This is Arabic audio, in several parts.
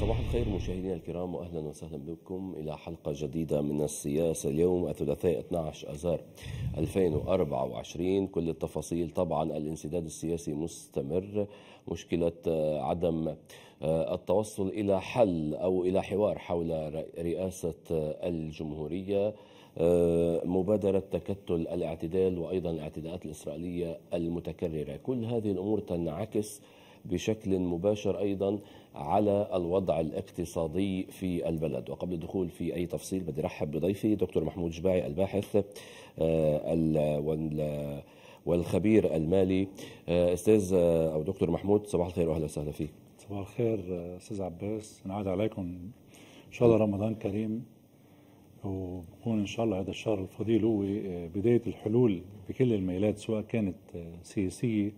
صباح الخير مشاهدينا الكرام واهلا وسهلا بكم الى حلقه جديده من السياسه اليوم الثلاثاء 12 اذار 2024 كل التفاصيل طبعا الانسداد السياسي مستمر مشكله آه، عدم آه، التوصل الى حل او الى حوار حول رئاسه آه، الجمهوريه مبادرة تكتل الاعتدال وأيضا الاعتداءات الإسرائيلية المتكررة كل هذه الأمور تنعكس بشكل مباشر أيضا على الوضع الاقتصادي في البلد وقبل الدخول في أي تفصيل بدي رحب بضيفي دكتور محمود جباعي الباحث آه، والخبير المالي آه، استاذ آه، او دكتور محمود صباح الخير واهلا وسهلا فيك صباح الخير استاذ عباس نعاد عليكم ان شاء الله نعم. رمضان كريم وبكون ان شاء الله هذا الشهر الفضيل هو بدايه الحلول بكل الميلات سواء كانت سياسيه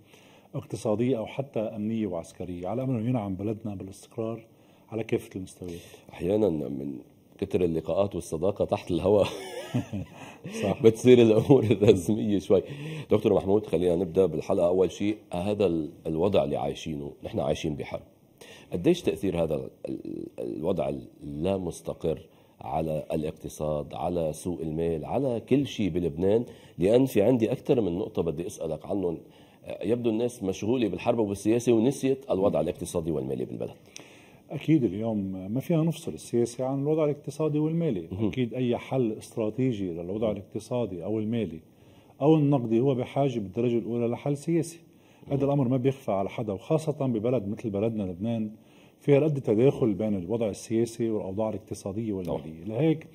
اقتصادية أو حتى أمنية وعسكرية على أمل ينعم بلدنا بالاستقرار على كافة المستويات أحيانا من كتر اللقاءات والصداقة تحت الهواء صح. بتصير الأمور الرسمية شوي دكتور محمود خلينا نبدأ بالحلقة أول شيء هذا الوضع اللي عايشينه نحن عايشين بحرب قديش تأثير هذا الوضع اللا مستقر على الاقتصاد على سوق المال على كل شيء بلبنان لأن في عندي أكثر من نقطة بدي أسألك عنهم يبدو الناس مشغولة بالحرب وبالسياسة ونسيت الوضع الاقتصادي والمالي بالبلد أكيد اليوم ما فينا نفصل السياسة عن الوضع الاقتصادي والمالي أكيد أي حل استراتيجي للوضع الاقتصادي أو المالي أو النقدي هو بحاجة بالدرجة الأولى لحل سياسي هذا الأمر ما بيخفى على حدا وخاصة ببلد مثل بلدنا لبنان فيها قد تداخل بين الوضع السياسي والأوضاع الاقتصادية والمالية نعم. لهيك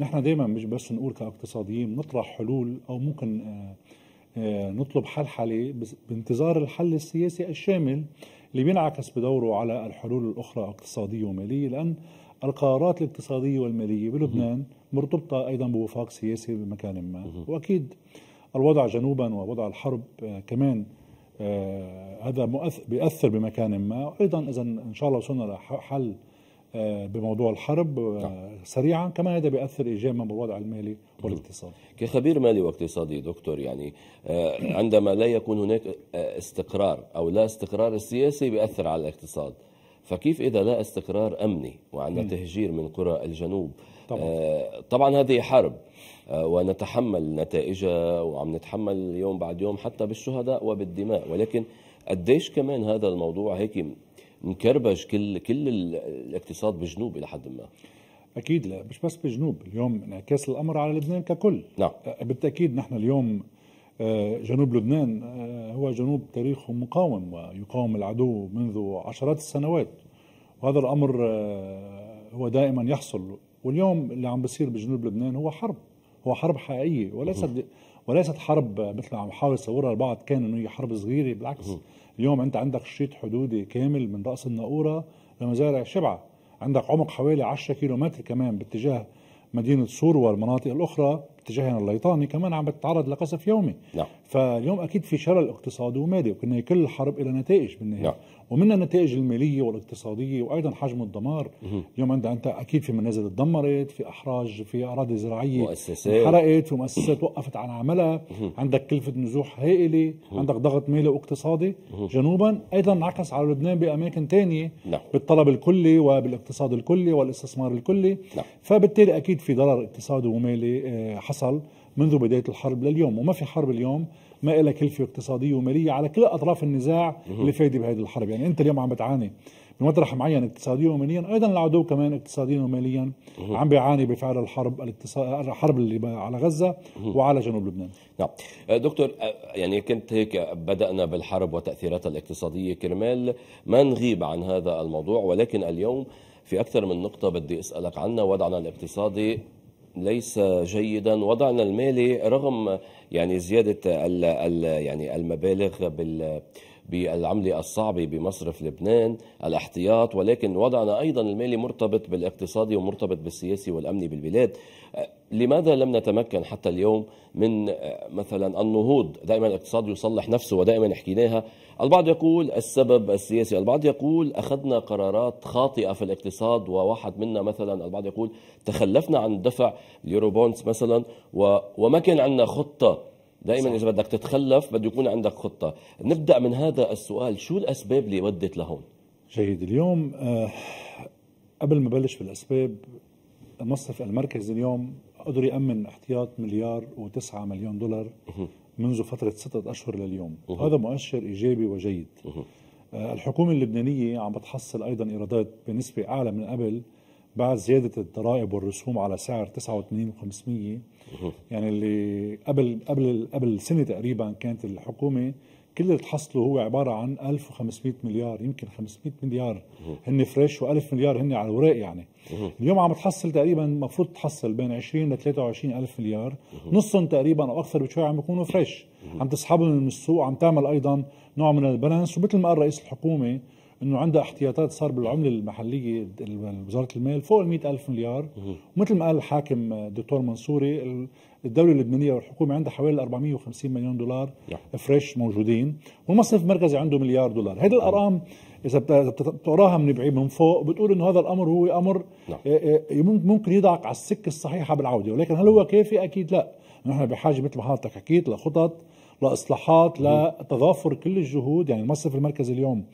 نحن دائما مش بس نقول كاقتصاديين نطرح حلول أو ممكن آه آه، نطلب حل حالي بانتظار الحل السياسي الشامل اللي بينعكس بدوره على الحلول الأخرى اقتصادية ومالية لأن القرارات الاقتصادية والمالية بلبنان مرتبطة أيضا بوفاق سياسي بمكان ما وأكيد الوضع جنوبا ووضع الحرب آه، كمان آه، هذا بيأثر بمكان ما وأيضا إذا إن شاء الله وصلنا لحل آه، بموضوع الحرب آه، نعم. سريعا كما هذا بيأثر إيجابا بالوضع المالي والاقتصادي كخبير مالي واقتصادي دكتور يعني آه، عندما لا يكون هناك استقرار أو لا استقرار السياسي بيأثر على الاقتصاد فكيف إذا لا استقرار أمني وعندنا تهجير من قرى الجنوب طبعا, طبعا هذه حرب ونتحمل نتائجها وعم نتحمل يوم بعد يوم حتى بالشهداء وبالدماء ولكن قديش كمان هذا الموضوع هيك مكربش كل كل الاقتصاد بجنوب الى حد ما اكيد لا مش بس بجنوب اليوم انعكاس الامر على لبنان ككل نعم أه، بالتاكيد نحن اليوم أه، جنوب لبنان أه، هو جنوب تاريخه مقاوم ويقاوم العدو منذ عشرات السنوات وهذا الامر هو دائما يحصل واليوم اللي عم بصير بجنوب لبنان هو حرب هو حرب حقيقيه وليست وليست حرب مثل عم حاول يصورها البعض كان انه هي حرب صغيره بالعكس اليوم انت عندك شريط حدودي كامل من راس الناقوره لمزارع شبعه عندك عمق حوالي 10 كيلو متر كمان باتجاه مدينة سور والمناطق الأخرى باتجاه الليطاني كمان عم بتتعرض لقصف يومي نعم. فاليوم أكيد في شلل اقتصادي ومالي وكنا كل الحرب إلى نتائج بالنهاية نعم. ومنها النتائج الماليه والاقتصاديه وايضا حجم الدمار اليوم عندها انت اكيد في منازل اتدمرت في احراج في اراضي زراعيه مؤسسات حرقت ومؤسسات وقفت عن عملها عندك كلفه نزوح هائله عندك ضغط مالي واقتصادي جنوبا ايضا انعكس على لبنان باماكن ثانيه نعم. بالطلب الكلي وبالاقتصاد الكلي والاستثمار الكلي نعم. فبالتالي اكيد في ضرر اقتصادي ومالي آه، حصل منذ بدايه الحرب لليوم وما في حرب اليوم ما إلى كلفة اقتصادية ومالية على كل أطراف النزاع اللي فايدة بهذه الحرب يعني أنت اليوم عم بتعاني بمطرح معين اقتصاديا وماليا ايضا العدو كمان اقتصاديا وماليا عم بيعاني بفعل الحرب الاقتصاد الحرب اللي على غزه وعلى جنوب لبنان نعم أه، دكتور أه، يعني كنت هيك بدانا بالحرب وتاثيراتها الاقتصاديه كرمال ما نغيب عن هذا الموضوع ولكن اليوم في اكثر من نقطه بدي اسالك عنها وضعنا الاقتصادي ليس جيدا وضعنا المالي رغم يعني زيادة الـ الـ يعني المبالغ بال بالعملة الصعبة بمصرف لبنان الاحتياط ولكن وضعنا أيضا المالي مرتبط بالاقتصادي ومرتبط بالسياسي والأمني بالبلاد لماذا لم نتمكن حتى اليوم من مثلا النهوض دائما الاقتصاد يصلح نفسه ودائما حكيناها البعض يقول السبب السياسي البعض يقول أخذنا قرارات خاطئة في الاقتصاد وواحد منا مثلا البعض يقول تخلفنا عن دفع اليوروبونز مثلا وما كان عندنا خطة دائما صح. اذا بدك تتخلف بده يكون عندك خطه نبدا من هذا السؤال شو الاسباب اللي ودت لهون جيد اليوم آه، قبل ما بلش بالاسباب المصرف المركز اليوم قدر يامن احتياط مليار و9 مليون دولار منذ فترة ستة أشهر لليوم أوه. هذا مؤشر إيجابي وجيد أوه. الحكومة اللبنانية عم بتحصل أيضا إيرادات بنسبة أعلى من قبل بعد زيادة الضرائب والرسوم على سعر 89.500 يعني اللي قبل قبل قبل سنة تقريبا كانت الحكومة كل اللي تحصله هو عباره عن 1500 مليار يمكن 500 مليار هن فريش و1000 مليار هن على الوراق يعني اليوم عم تحصل تقريبا المفروض تحصل بين 20 ل 23 الف مليار نصهم تقريبا او اكثر بشوي عم يكونوا فريش عم تسحبهم من السوق عم تعمل ايضا نوع من البالانس ومثل ما قال رئيس الحكومه انه عندها احتياطات صار بالعمله المحليه وزاره المال فوق ال ألف مليار ومثل ما قال الحاكم الدكتور منصوري الدوله اللبنانيه والحكومه عندها حوالي 450 مليون دولار نعم. فريش موجودين والمصرف المركزي عنده مليار دولار هذه الارقام اذا بتقراها من بعيد من فوق بتقول انه هذا الامر هو امر نعم. آه، آه، ممكن يضعك على السكه الصحيحه بالعوده ولكن هل هو كافي اكيد لا نحن بحاجه مثل ما حضرتك حكيت لخطط لاصلاحات لتضافر كل الجهود يعني المصرف المركزي اليوم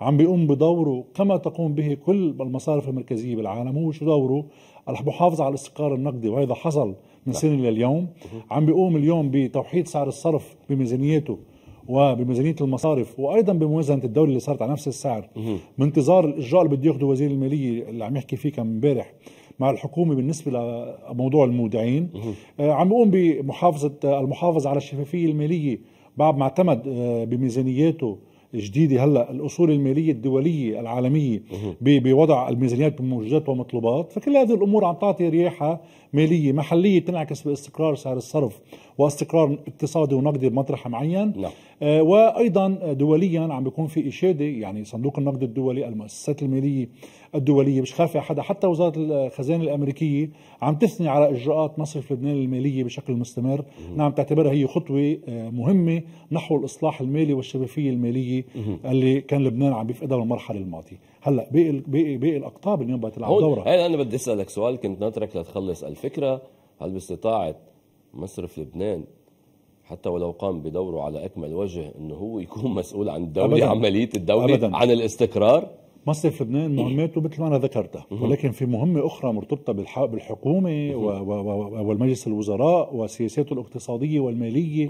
عم بيقوم بدوره كما تقوم به كل المصارف المركزية بالعالم هو شو دوره المحافظة على الاستقرار النقدي وهذا حصل من نعم. سنة لليوم عم بيقوم اليوم بتوحيد سعر الصرف بميزانيته وبميزانية المصارف وأيضا بموازنة الدولة اللي صارت على نفس السعر بانتظار الإجراء اللي بده ياخذه وزير المالية اللي عم يحكي فيه كان امبارح مع الحكومه بالنسبه لموضوع المودعين آه، عم بيقوم بمحافظه المحافظه على الشفافيه الماليه بعد ما اعتمد آه، بميزانياته جديده هلا الاصول الماليه الدوليه العالميه بوضع الميزانيات بموجودات ومطلوبات فكل هذه الامور عم تعطي رياحه ماليه محليه تنعكس باستقرار سعر الصرف واستقرار اقتصادي ونقدي بمطرح معين نعم. آه وايضا دوليا عم بيكون في اشاده يعني صندوق النقد الدولي المؤسسات الماليه الدوليه مش خافي حدا حتى وزاره الخزانه الامريكيه عم تثني على اجراءات مصرف لبنان الماليه بشكل مستمر نعم تعتبرها هي خطوه آه، مهمه نحو الاصلاح المالي والشفافيه الماليه اللي كان لبنان عم بيفقدها بالمرحله الماضيه هلا باقي باقي باقي الاقطاب اليوم بقى تلعب دوره هلا انا بدي اسالك سؤال كنت ناطرك لتخلص الفكره هل باستطاعه مصرف لبنان حتى ولو قام بدوره على اكمل وجه انه هو يكون مسؤول عن الدوله عمليه الدوله عن الاستقرار مصرف لبنان مهماته مثل ما انا ذكرتها ولكن في مهمه اخرى مرتبطه بالحكومه والمجلس الوزراء وسياساته الاقتصاديه والماليه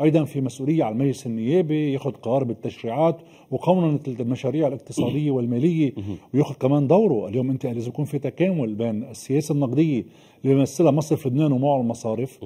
ايضا في مسؤوليه على المجلس النيابي ياخذ قرار بالتشريعات وقوننه المشاريع الاقتصاديه والماليه وياخذ كمان دوره اليوم انت لازم يكون في تكامل بين السياسه النقديه اللي بيمثلها مصرف لبنان ومعه المصارف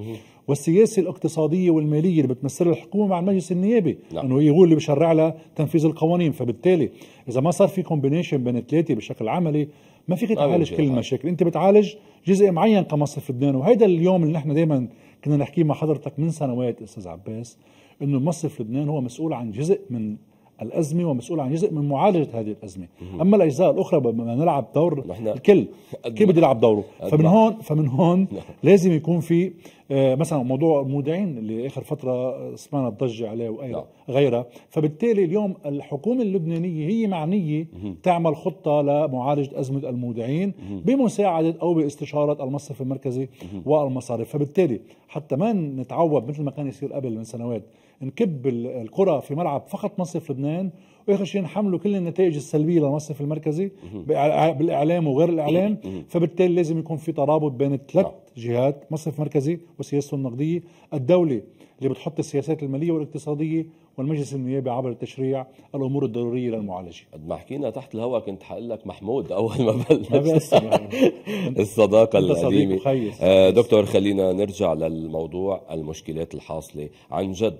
والسياسه الاقتصاديه والماليه اللي بتمثلها الحكومه مع المجلس النيابي نعم. لانه هي هو اللي بشرع لها تنفيذ القوانين فبالتالي اذا ما صار في كومبينيشن بين الثلاثه بشكل عملي ما فيك تعالج كل طيب. المشاكل انت بتعالج جزء معين كمصرف لبنان وهيدا اليوم اللي نحن دائما كنا نحكيه مع حضرتك من سنوات استاذ عباس انه مصرف لبنان هو مسؤول عن جزء من الازمه ومسؤول عن جزء من معالجه هذه الازمه اما الاجزاء الاخرى بما نلعب دور الكل كيف بده يلعب دوره فمن هون فمن هون نعم. لازم يكون في آه، مثلا موضوع المودعين اللي اخر فتره سمعنا الضجه عليه وغيرها نعم. غيرها فبالتالي اليوم الحكومه اللبنانيه هي معنيه تعمل خطه لمعالجه ازمه المودعين بمساعده او باستشاره المصرف المركزي والمصارف فبالتالي حتى ما نتعوب مثل ما كان يصير قبل من سنوات نكب القرى في ملعب فقط مصرف لبنان واخر شيء نحملوا كل النتائج السلبيه للمصرف المركزي بالاعلام وغير الاعلام فبالتالي لازم يكون في ترابط بين ثلاث نعم. جهات مصرف مركزي وسياسته النقديه الدوله اللي بتحط السياسات الماليه والاقتصاديه والمجلس النيابي عبر التشريع الامور الضروريه للمعالجه ما حكينا تحت الهواء كنت حقول لك محمود اول ما بلش الصداقه القديمه آه، دكتور خلينا نرجع للموضوع المشكلات الحاصله عن جد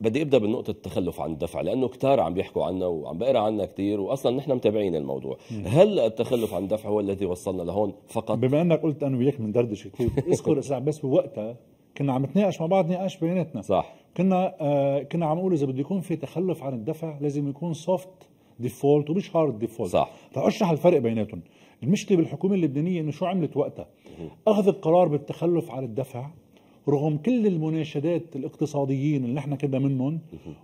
بدي ابدا بنقطه التخلف عن الدفع لانه كتار عم بيحكوا عنا وعم بقرا عنا كثير واصلا نحن متابعين الموضوع هل التخلف عن الدفع هو الذي وصلنا لهون فقط بما انك قلت انا وياك دردش كثير اذكر بس بوقتها كنا عم نتناقش مع بعض نقاش بيناتنا صح كنا آه كنا عم نقول اذا بده يكون في تخلف عن الدفع لازم يكون سوفت ديفولت ومش هارد ديفولت صح فاشرح طيب، الفرق بيناتهم المشكله بالحكومه اللبنانيه انه شو عملت وقتها اخذت قرار بالتخلف عن الدفع رغم كل المناشدات الاقتصاديين اللي نحن كده منهم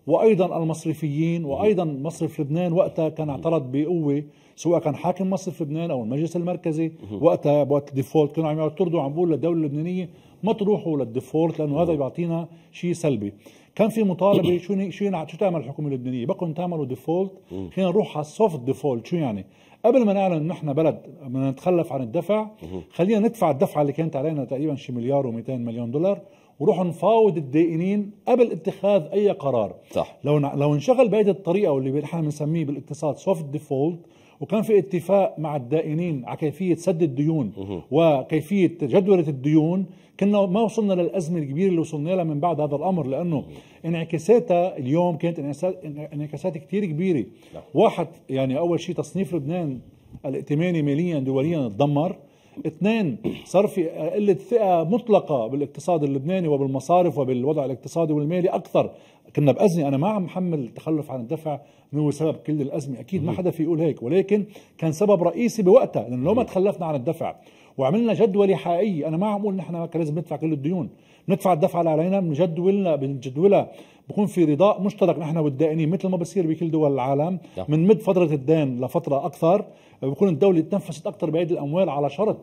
وايضا المصرفيين وايضا مصرف لبنان وقتها كان اعترض بقوه سواء كان حاكم مصرف لبنان او المجلس المركزي وقتها وقت الديفولت كانوا عم يعترضوا عم بيقولوا للدوله اللبنانيه ما تروحوا للديفولت لانه هذا بيعطينا شيء سلبي كان في مطالبه شو شو شو تعمل الحكومه اللبنانيه بقوا تعملوا ديفولت خلينا نروح على السوفت ديفولت شو يعني قبل ما نعلن ان احنا بلد ما نتخلف عن الدفع خلينا ندفع الدفعه اللي كانت علينا تقريبا شي مليار و200 مليون دولار وروح نفاوض الدائنين قبل اتخاذ اي قرار صح لو لو انشغل بهذه الطريقه واللي احنا بنسميه بالاقتصاد سوفت ديفولت وكان في اتفاق مع الدائنين على كيفية سد الديون وكيفية جدولة الديون كنا ما وصلنا للأزمة الكبيرة اللي وصلنا لها من بعد هذا الأمر لأنه انعكاساتها اليوم كانت انعكاسات كتير كبيرة نعم. واحد يعني أول شيء تصنيف لبنان الائتماني ماليا دوليا تدمر اثنين صار في قلة ثقة مطلقة بالاقتصاد اللبناني وبالمصارف وبالوضع الاقتصادي والمالي أكثر كنا بأزمة أنا ما عم حمل التخلف عن الدفع هو سبب كل الأزمة أكيد ما حدا في يقول هيك ولكن كان سبب رئيسي بوقتها لأنه لو ما تخلفنا عن الدفع وعملنا جدولة حقيقية أنا ما عم أقول نحن كان لازم ندفع كل الديون ندفع الدفعه اللي علينا بنجدولنا بنجدولها بكون في رضاء مشترك نحن والدائنين مثل ما بصير بكل دول العالم نعم. مد فتره الدين لفتره اكثر بكون الدوله تنفست اكثر بعيد الاموال على شرط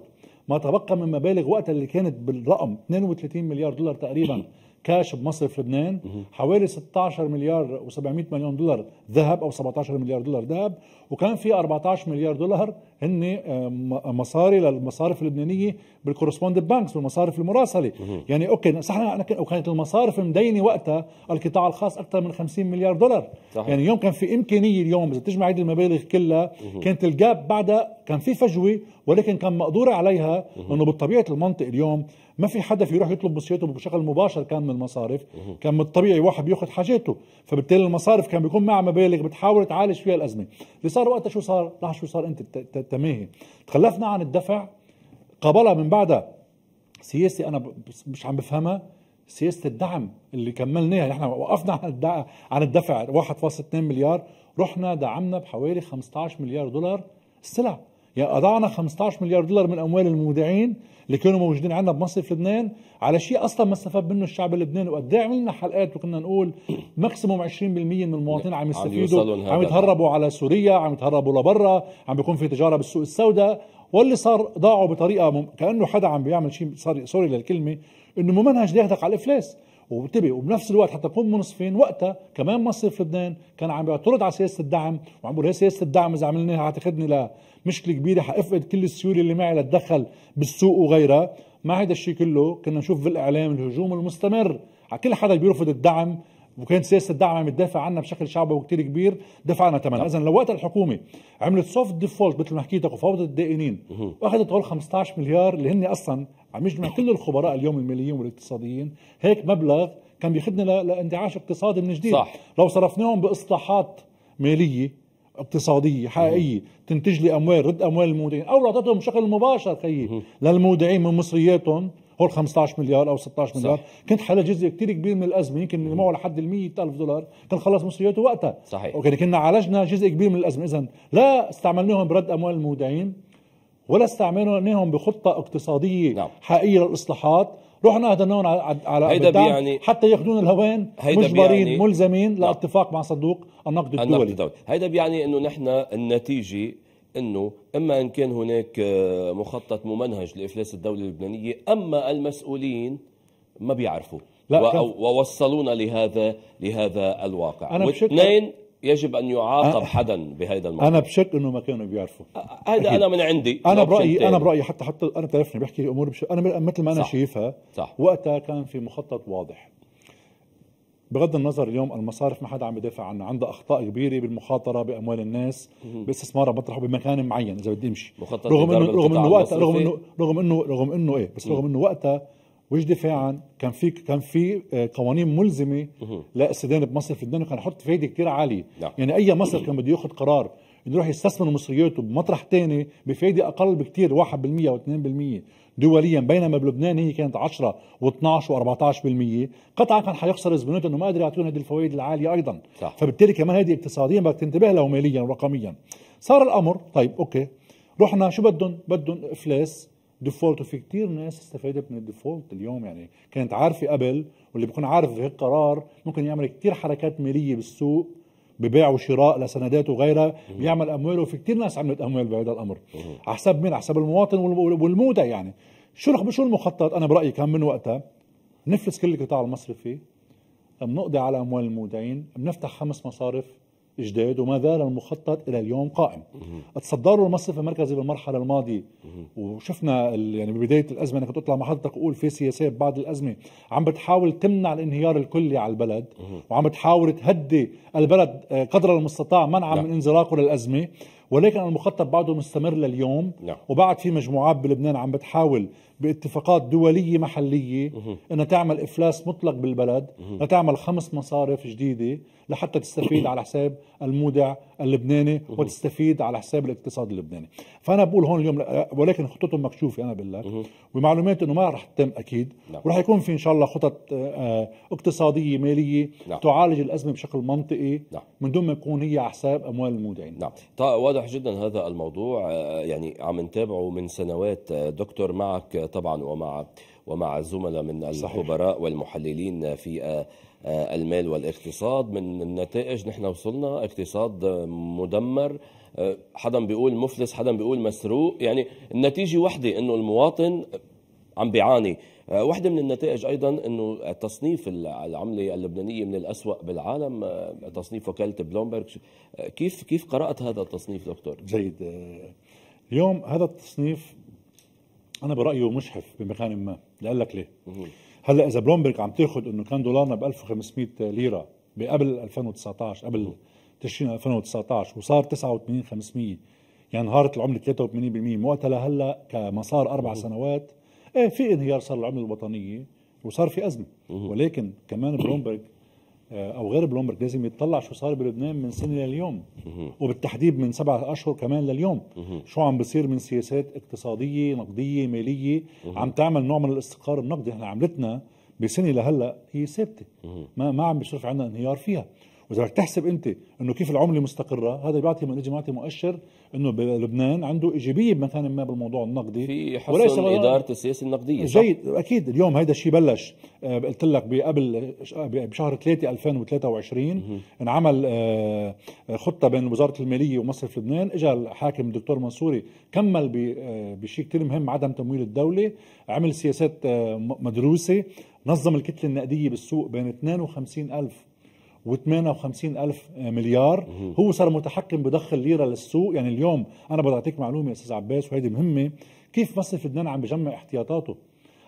ما تبقى من مبالغ وقتها اللي كانت بالرقم 32 مليار دولار تقريبا كاش بمصرف لبنان حوالي 16 مليار و700 مليون دولار ذهب او 17 مليار دولار ذهب وكان في 14 مليار دولار هن آه، آه، مصاري للمصارف اللبنانيه بالكورسبوند بانكس بالمصارف المراسله يعني اوكي صح وكانت المصارف مدينه وقتها القطاع الخاص اكثر من 50 مليار دولار صحيح. يعني اليوم كان في امكانيه اليوم اذا تجمع هذه المبالغ كلها كانت الجاب بعدها كان في فجوه ولكن كان مقدور عليها انه بطبيعه المنطق اليوم ما في حدا في يروح يطلب مصيرته بشكل مباشر كان من المصارف كان من الطبيعي واحد بياخذ حاجاته فبالتالي المصارف كان بيكون معها مبالغ بتحاول تعالج فيها الازمه اللي صار وقتها شو صار راح شو صار انت تماهي تخلفنا عن الدفع قابلها من بعدها سياسه انا مش عم بفهمها سياسه الدعم اللي كملناها نحن يعني وقفنا عن عن الدفع 1.2 مليار رحنا دعمنا بحوالي 15 مليار دولار السلع يا أضعنا 15 مليار دولار من أموال المودعين اللي كانوا موجودين عندنا بمصرف لبنان على شيء اصلا ما استفاد منه الشعب اللبناني وقد إيه عملنا حلقات وكنا نقول ماكسيموم 20% من المواطنين عم يستفيدوا عم يتهربوا على سوريا عم يتهربوا لبرا عم بيكون في تجاره بالسوق السوداء واللي صار ضاعوا بطريقه مم... كانه حدا عم بيعمل شيء صار سوري للكلمه انه ممنهج ياخذك على الافلاس وانتبه وبنفس الوقت حتى نكون منصفين وقتها كمان مصرف لبنان كان عم بيعترض على سياسه الدعم وعم بيقول هي سياسه الدعم اذا عملناها حتاخذني لمشكله كبيره حافقد كل السيوله اللي معي للدخل بالسوق وغيرها مع هذا الشيء كله كنا نشوف بالاعلام الهجوم المستمر على كل حدا بيرفض الدعم وكانت سياسه الدعم عم تدافع عنا بشكل شعبي وكتير كبير دفع ثمنها نعم. اذا لو وقت الحكومه عملت سوفت ديفولت مثل ما حكيت وفوضت الدائنين واخذت هول 15 مليار اللي هن اصلا عم يجمع كل الخبراء اليوم الماليين والاقتصاديين هيك مبلغ كان بيخدنا لاندعاش اقتصادي من جديد صح. لو صرفناهم باصلاحات ماليه اقتصاديه حقيقيه تنتج لي اموال رد اموال المودعين او اعطيتهم بشكل مباشر خيي للمودعين من مصرياتهم هول 15 مليار او 16 مليار صح. كنت حل جزء كثير كبير من الازمه يمكن معه لحد ال 100000 دولار كان خلص مصرياته وقتها صحيح اوكي كنا عالجنا جزء كبير من الازمه اذا لا استعملناهم برد اموال المودعين ولا استعملناهم بخطه اقتصاديه نعم. حقيقيه للاصلاحات رحنا هدناهم على هيدا بيعني حتى ياخذون الهوان مجبرين بيعني ملزمين نعم. لاتفاق مع صندوق النقد الدولي النقد الدولي هيدا بيعني انه نحن النتيجه انه اما ان كان هناك آه، مخطط ممنهج لافلاس الدوله اللبنانيه اما المسؤولين ما بيعرفوا لا ووصلونا لهذا لهذا الواقع أنا واثنين يجب ان يعاقب حدا بهذا الموضوع انا بشك انه ما كانوا بيعرفوا هذا انا من عندي انا برايي تاني. انا برايي حتى حتى انا تعرفني بحكي الامور بشك انا مثل ما انا صح شايفها صح وقتها كان في مخطط واضح بغض النظر اليوم المصارف ما حدا عم يدافع عنها عندها اخطاء كبيره بالمخاطره باموال الناس باستثمارها مطرحه بمكان معين اذا بدي امشي رغم انه رغم انه وقتها رغم انه رغم انه رغم انه ايه بس رغم انه وقتها وجد دفاعا كان في كان في آه، قوانين ملزمه لاستدانه بمصرف الدنيا وكان يحط فايده كثير عاليه نعم. يعني اي مصرف كان بده ياخذ قرار انه يروح يستثمر مصرياته بمطرح ثاني بفايده اقل بكثير 1% او 2% دوليا بينما بلبنان هي كانت 10 و12 و14% قطعا كان حيخسر زبنوت انه ما قدر يعطيهم هذه الفوائد العاليه ايضا صح. فبالتالي كمان هذه اقتصاديا بدك تنتبه له ماليا ورقميا صار الامر طيب اوكي رحنا شو بدهم بدهم افلاس ديفولت وفي كثير ناس استفادت من الديفولت اليوم يعني كانت عارفه قبل واللي بيكون عارف هيك قرار ممكن يعمل كثير حركات ماليه بالسوق ببيع وشراء لسندات وغيرها بيعمل امواله في كتير ناس عملت اموال بهذا الامر على حساب مين على حساب المواطن والمودع يعني شو شو المخطط انا برايي كان من وقتها نفلس كل القطاع المصرفي بنقضي على اموال المودعين بنفتح خمس مصارف جداد وما زال المخطط الى اليوم قائم تصدروا المصرف المركزي بالمرحله الماضيه وشفنا يعني ببدايه الازمه انك كنت اطلع مع حضرتك اقول في سياسات بعد الازمه عم بتحاول تمنع الانهيار الكلي على البلد وعم بتحاول تهدي البلد آه، قدر المستطاع منعا نعم. من انزلاقه للازمه ولكن المخطط بعده مستمر لليوم نعم. وبعد في مجموعات بلبنان عم بتحاول باتفاقات دولية محلية أنها تعمل إفلاس مطلق بالبلد لتعمل خمس مصارف جديدة لحتى تستفيد على حساب المودع اللبناني وتستفيد على حساب الاقتصاد اللبناني فانا بقول هون اليوم ولكن خطتهم مكشوفه انا بالله ومعلومات انه ما رح تتم اكيد نعم. ورح يكون في ان شاء الله خطط آه، آه، اقتصاديه ماليه نعم. تعالج الازمه بشكل منطقي نعم. من دون ما يكون هي على حساب اموال المودعين نعم طيب واضح جدا هذا الموضوع آه، يعني عم نتابعه من سنوات دكتور معك طبعا ومع ومع الزملاء من الخبراء والمحللين في آه، آه، المال والاقتصاد من النتائج نحن وصلنا اقتصاد مدمر آه، حدا بيقول مفلس حدا بيقول مسروق يعني النتيجة وحدة انه المواطن عم بيعاني واحدة من النتائج أيضا أنه تصنيف العملة اللبنانية من الأسوأ بالعالم تصنيف وكالة بلومبرج كيف كيف قرأت هذا التصنيف دكتور؟ جيد اليوم هذا التصنيف أنا برأيه مشحف بمكان ما لاقول لك ليه هلا اذا بلومبرج عم تاخذ انه كان دولارنا ب 1500 ليره بقبل 2019 قبل تشرين 2019 وصار 89 500 يعني انهارت العمله 83% من وقتها لهلا كمسار اربع سنوات ايه في انهيار صار العمله الوطنيه وصار في ازمه ولكن كمان بلومبرج آه، او غير بلومبرج لازم يتطلع شو صار بلبنان من سنه لليوم وبالتحديد من سبعة اشهر كمان لليوم شو عم بصير من سياسات اقتصاديه نقديه ماليه عم تعمل نوع من الاستقرار النقدي احنا عملتنا بسنه لهلا هي ثابته ما ما عم بيصير عندنا انهيار فيها واذا بدك تحسب انت انه كيف العمله مستقره هذا بيعطي من مؤشر انه بلبنان عنده ايجابيه مثلا ما بالموضوع النقدي في حسن اداره السياسه النقديه جيد صح؟ اكيد اليوم هيدا الشيء بلش آه، قلت لك قبل آه، بشهر 3 2023 مه. انعمل آه، خطه بين وزاره الماليه ومصرف لبنان اجى الحاكم الدكتور منصوري كمل بشيء كثير مهم عدم تمويل الدوله عمل سياسات مدروسه نظم الكتله النقديه بالسوق بين 52 ألف و58 ألف مليار هو صار متحكم بدخل ليرة للسوق يعني اليوم أنا بدي أعطيك معلومة يا أستاذ عباس وهيدي مهمة كيف مصرف لبنان عم بجمع احتياطاته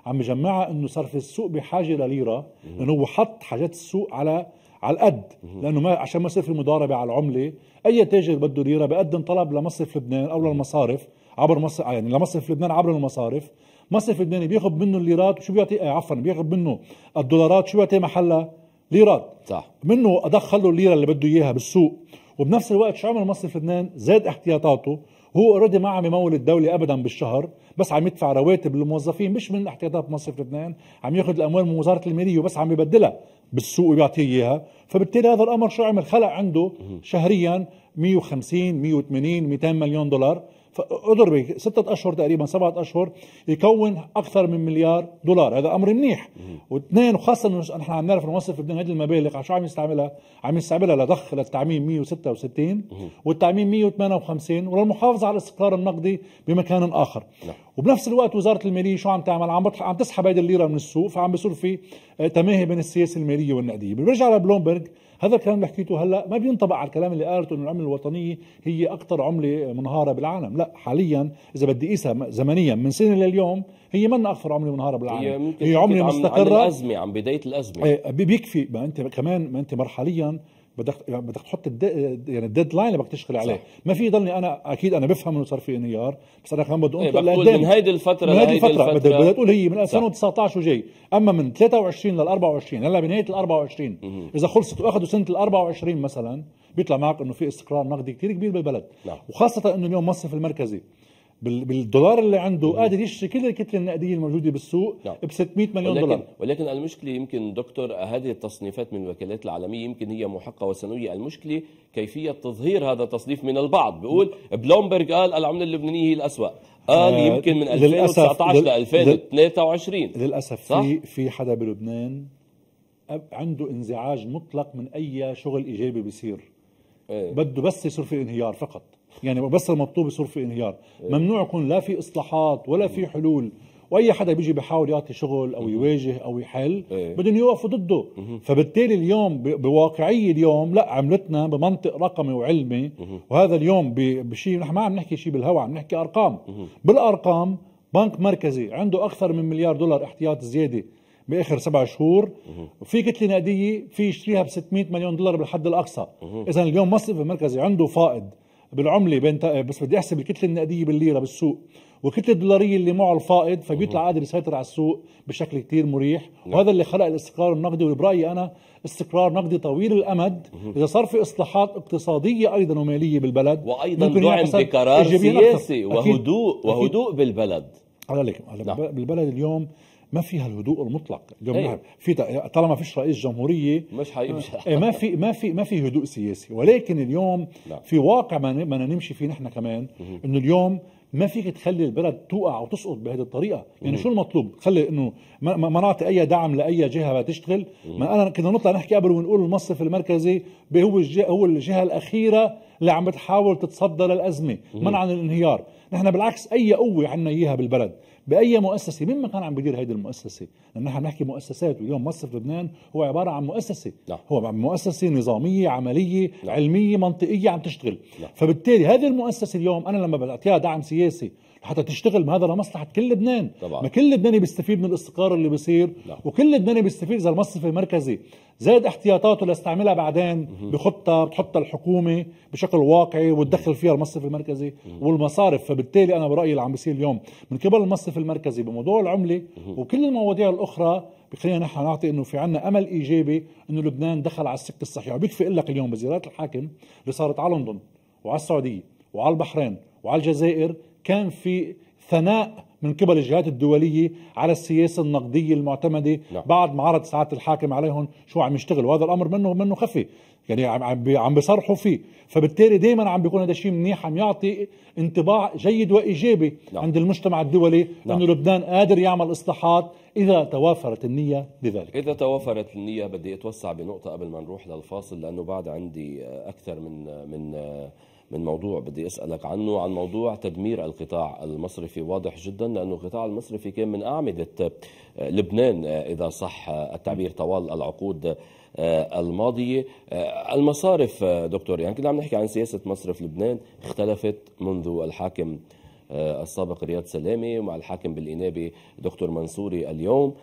عم بجمعها انه صار في السوق بحاجه لليره لانه هو حط حاجات السوق على على القد لانه ما عشان ما يصير في مضاربه على العمله اي تاجر بده ليره بقدم طلب لمصرف لبنان او للمصارف عبر مصر آه، يعني لمصرف لبنان عبر المصارف مصرف لبناني بياخذ منه الليرات وشو بيعطي آه، عفوا بياخذ منه الدولارات شو بيعطي محلها ليرات صح منه ادخل له الليره اللي بده اياها بالسوق وبنفس الوقت شو عمل مصرف لبنان زاد احتياطاته هو اوريدي ما عم يمول الدوله ابدا بالشهر بس عم يدفع رواتب للموظفين مش من احتياطات مصرف لبنان عم ياخذ الاموال من وزاره الماليه وبس عم يبدلها بالسوق ويعطيه اياها فبالتالي هذا الامر شو عمل خلق عنده شهريا 150 180 200 مليون دولار فقدر ستة أشهر تقريبا سبعة أشهر يكون أكثر من مليار دولار هذا أمر منيح واثنين وخاصة أنه نحن عم نعرف نوصف لبنان هذه المبالغ شو عم يستعملها عم يستعملها لضخ للتعميم 166 والتعميم 158 وللمحافظة على الاستقرار النقدي بمكان آخر نعم. وبنفس الوقت وزاره الماليه شو عم تعمل عم بطلع عم تسحب هذه الليره من السوق فعم بصير في تماهي بين السياسه الماليه والنقديه بنرجع لبلومبرج هذا الكلام اللي حكيته هلا ما بينطبق على الكلام اللي قالته انه العمله الوطنيه هي اكثر عمله منهاره بالعالم لا حاليا اذا بدي اقيسها زمنيا من سنه لليوم هي من اكثر عمله منهاره بالعالم هي, هي عمله مستقره عن الازمه عن بدايه الازمه إيه، بيكفي ما انت كمان ما انت مرحليا بدك يعني بدك تحط يعني الديد لاين اللي بدك تشتغل عليه ما في يضلني انا اكيد انا بفهم انه صار في انهيار بس انا كمان بدي اقول إيه، لقدام من هيدي الفتره من هيدي الفتره بدي بدي تقول هي من 2019 وجاي اما من 23 لل 24 هلا بنهايه ال 24 مم. اذا خلصت واخذوا سنه ال 24 مثلا بيطلع معك انه في استقرار نقدي كثير كبير بالبلد لا. نعم. وخاصه انه اليوم مصرف المركزي بالدولار اللي عنده قادر يشتري كل الكتله النقديه الموجوده بالسوق ب 600 مليون ولكن دولار ولكن المشكله يمكن دكتور هذه التصنيفات من الوكالات العالميه يمكن هي محقه وسنويه المشكله كيفيه تظهير هذا التصنيف من البعض بيقول بلومبرج قال العمله اللبنانيه هي الاسوا قال آه، يمكن من 2019 ل 2023 للاسف في في حدا بلبنان عنده انزعاج مطلق من اي شغل ايجابي بيصير ايه. بده بس يصير في انهيار فقط يعني بس المطلوب يصير في انهيار إيه. ممنوع يكون لا في اصلاحات ولا في حلول واي حدا بيجي بيحاول يعطي شغل او يواجه او يحل إيه. بدهم يوقفوا ضده فبالتالي اليوم بواقعيه اليوم لا عملتنا بمنطق رقمي وعلمي وهذا اليوم بشيء نحن ما عم نحكي شيء بالهواء عم نحكي ارقام بالارقام بنك مركزي عنده اكثر من مليار دولار احتياط زياده باخر سبع شهور في كتله نقديه في يشتريها ب 600 مليون دولار بالحد الاقصى اذا اليوم مصرف المركزي عنده فائض بالعمله بين بس بدي احسب الكتله النقديه بالليره بالسوق والكتله الدولاريه اللي معه الفائض فبيطلع قادر يسيطر على السوق بشكل كتير مريح نعم. وهذا اللي خلق الاستقرار النقدي وبرايي انا استقرار نقدي طويل الامد اذا صار في اصلاحات اقتصاديه ايضا وماليه بالبلد وايضا دعم بقرار سياسي وهدوء أكيد. وهدوء بالبلد على لك نعم. بالبلد اليوم ما فيها الهدوء المطلق اليوم أيه. في طالما ما فيش رئيس جمهوريه مش حيمشي آه، ما في ما في ما في هدوء سياسي ولكن اليوم لا. في واقع ما نمشي فيه نحن كمان انه اليوم ما فيك تخلي البلد توقع وتسقط بهذه الطريقه يعني شو المطلوب تخلي انه ما نعطي اي دعم لاي جهه تشتغل ما انا كنا نطلع نحكي قبل ونقول المصرف المركزي هو هو الجهه الاخيره اللي عم بتحاول تتصدى للازمه منع عن الانهيار نحن بالعكس اي قوه عندنا اياها بالبلد باي مؤسسه مين ما كان عم بيدير هيدي المؤسسه لان نحن بنحكي مؤسسات واليوم مصرف لبنان هو عباره عن مؤسسه لا. نعم. هو مؤسسه نظاميه عمليه لا. نعم. علميه منطقيه عم تشتغل لا. نعم. فبالتالي هذه المؤسسه اليوم انا لما بعطيها دعم سياسي حتى تشتغل ما هذا لمصلحه كل لبنان طبعا. ما كل لبناني بيستفيد من الاستقرار اللي بيصير لا. نعم. وكل لبناني بيستفيد اذا المصرف المركزي زاد احتياطاته لاستعملها بعدين بخطه بتحطها الحكومه بشكل واقعي وتدخل فيها المصرف المركزي والمصارف فبالتالي انا برايي اللي عم بيصير اليوم من قبل المصرف المركزي بموضوع العمله وكل المواضيع الاخرى بخلينا نحن نعطي انه في عنا امل ايجابي انه لبنان دخل على السكه الصحيحه وبيكفي لك اليوم بزيارات الحاكم اللي صارت على لندن وعلى السعوديه وعلى البحرين وعلى الجزائر كان في ثناء من قبل الجهات الدولية على السياسة النقدية المعتمدة لا. بعد ما عرض سعادة الحاكم عليهم شو عم يشتغل وهذا الأمر منه منه خفي يعني عم عم بيصرحوا فيه فبالتالي دائما عم بيكون هذا الشيء منيح عم يعطي انطباع جيد وايجابي لا. عند المجتمع الدولي لا. انه لبنان قادر يعمل اصلاحات اذا توافرت النيه لذلك اذا توافرت النيه بدي اتوسع بنقطه قبل ما نروح للفاصل لانه بعد عندي اكثر من من من موضوع بدي أسألك عنه عن موضوع تدمير القطاع المصرفي واضح جدا لأنه القطاع المصرفي كان من أعمدة آه، لبنان آه، إذا صح آه، التعبير طوال العقود الماضية المصارف دكتور يعني كنا عم نحكي عن سياسة مصرف لبنان اختلفت منذ الحاكم السابق رياض سلامة مع الحاكم بالإنابة دكتور منصوري اليوم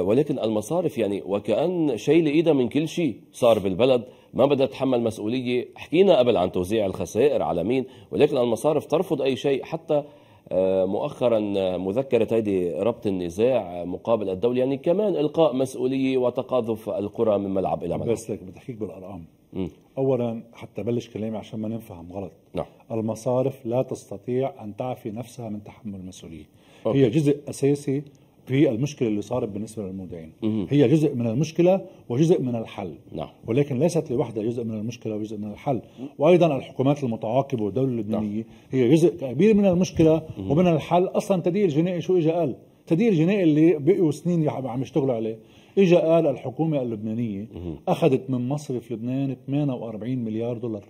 ولكن المصارف يعني وكأن شيء لايده من كل شيء صار بالبلد ما بدها تتحمل مسؤوليه حكينا قبل عن توزيع الخسائر على مين ولكن المصارف ترفض اي شيء حتى آه، مؤخرا آه، مذكرة هيدي ربط النزاع مقابل الدولة يعني كمان إلقاء مسؤولية وتقاذف القرى من ملعب إلى ملعب بس لك بدي أحكيك بالأرقام م. أولا حتى بلش كلامي عشان ما ننفهم غلط نعم. المصارف لا تستطيع أن تعفي نفسها من تحمل المسؤولية أوكي. هي جزء أساسي في المشكلة اللي صارت بالنسبة للمودعين هي جزء من المشكلة وجزء من الحل نعم. ولكن ليست لوحدها جزء من المشكلة وجزء من الحل وأيضا الحكومات المتعاقبة والدولة اللبنانية نعم. هي جزء كبير من المشكلة ومن الحل أصلا تدير الجنائي شو إجا قال تدير الجنائي اللي بقوا سنين عم يشتغلوا عليه إجا قال الحكومة اللبنانية أخذت من مصرف لبنان 48 مليار دولار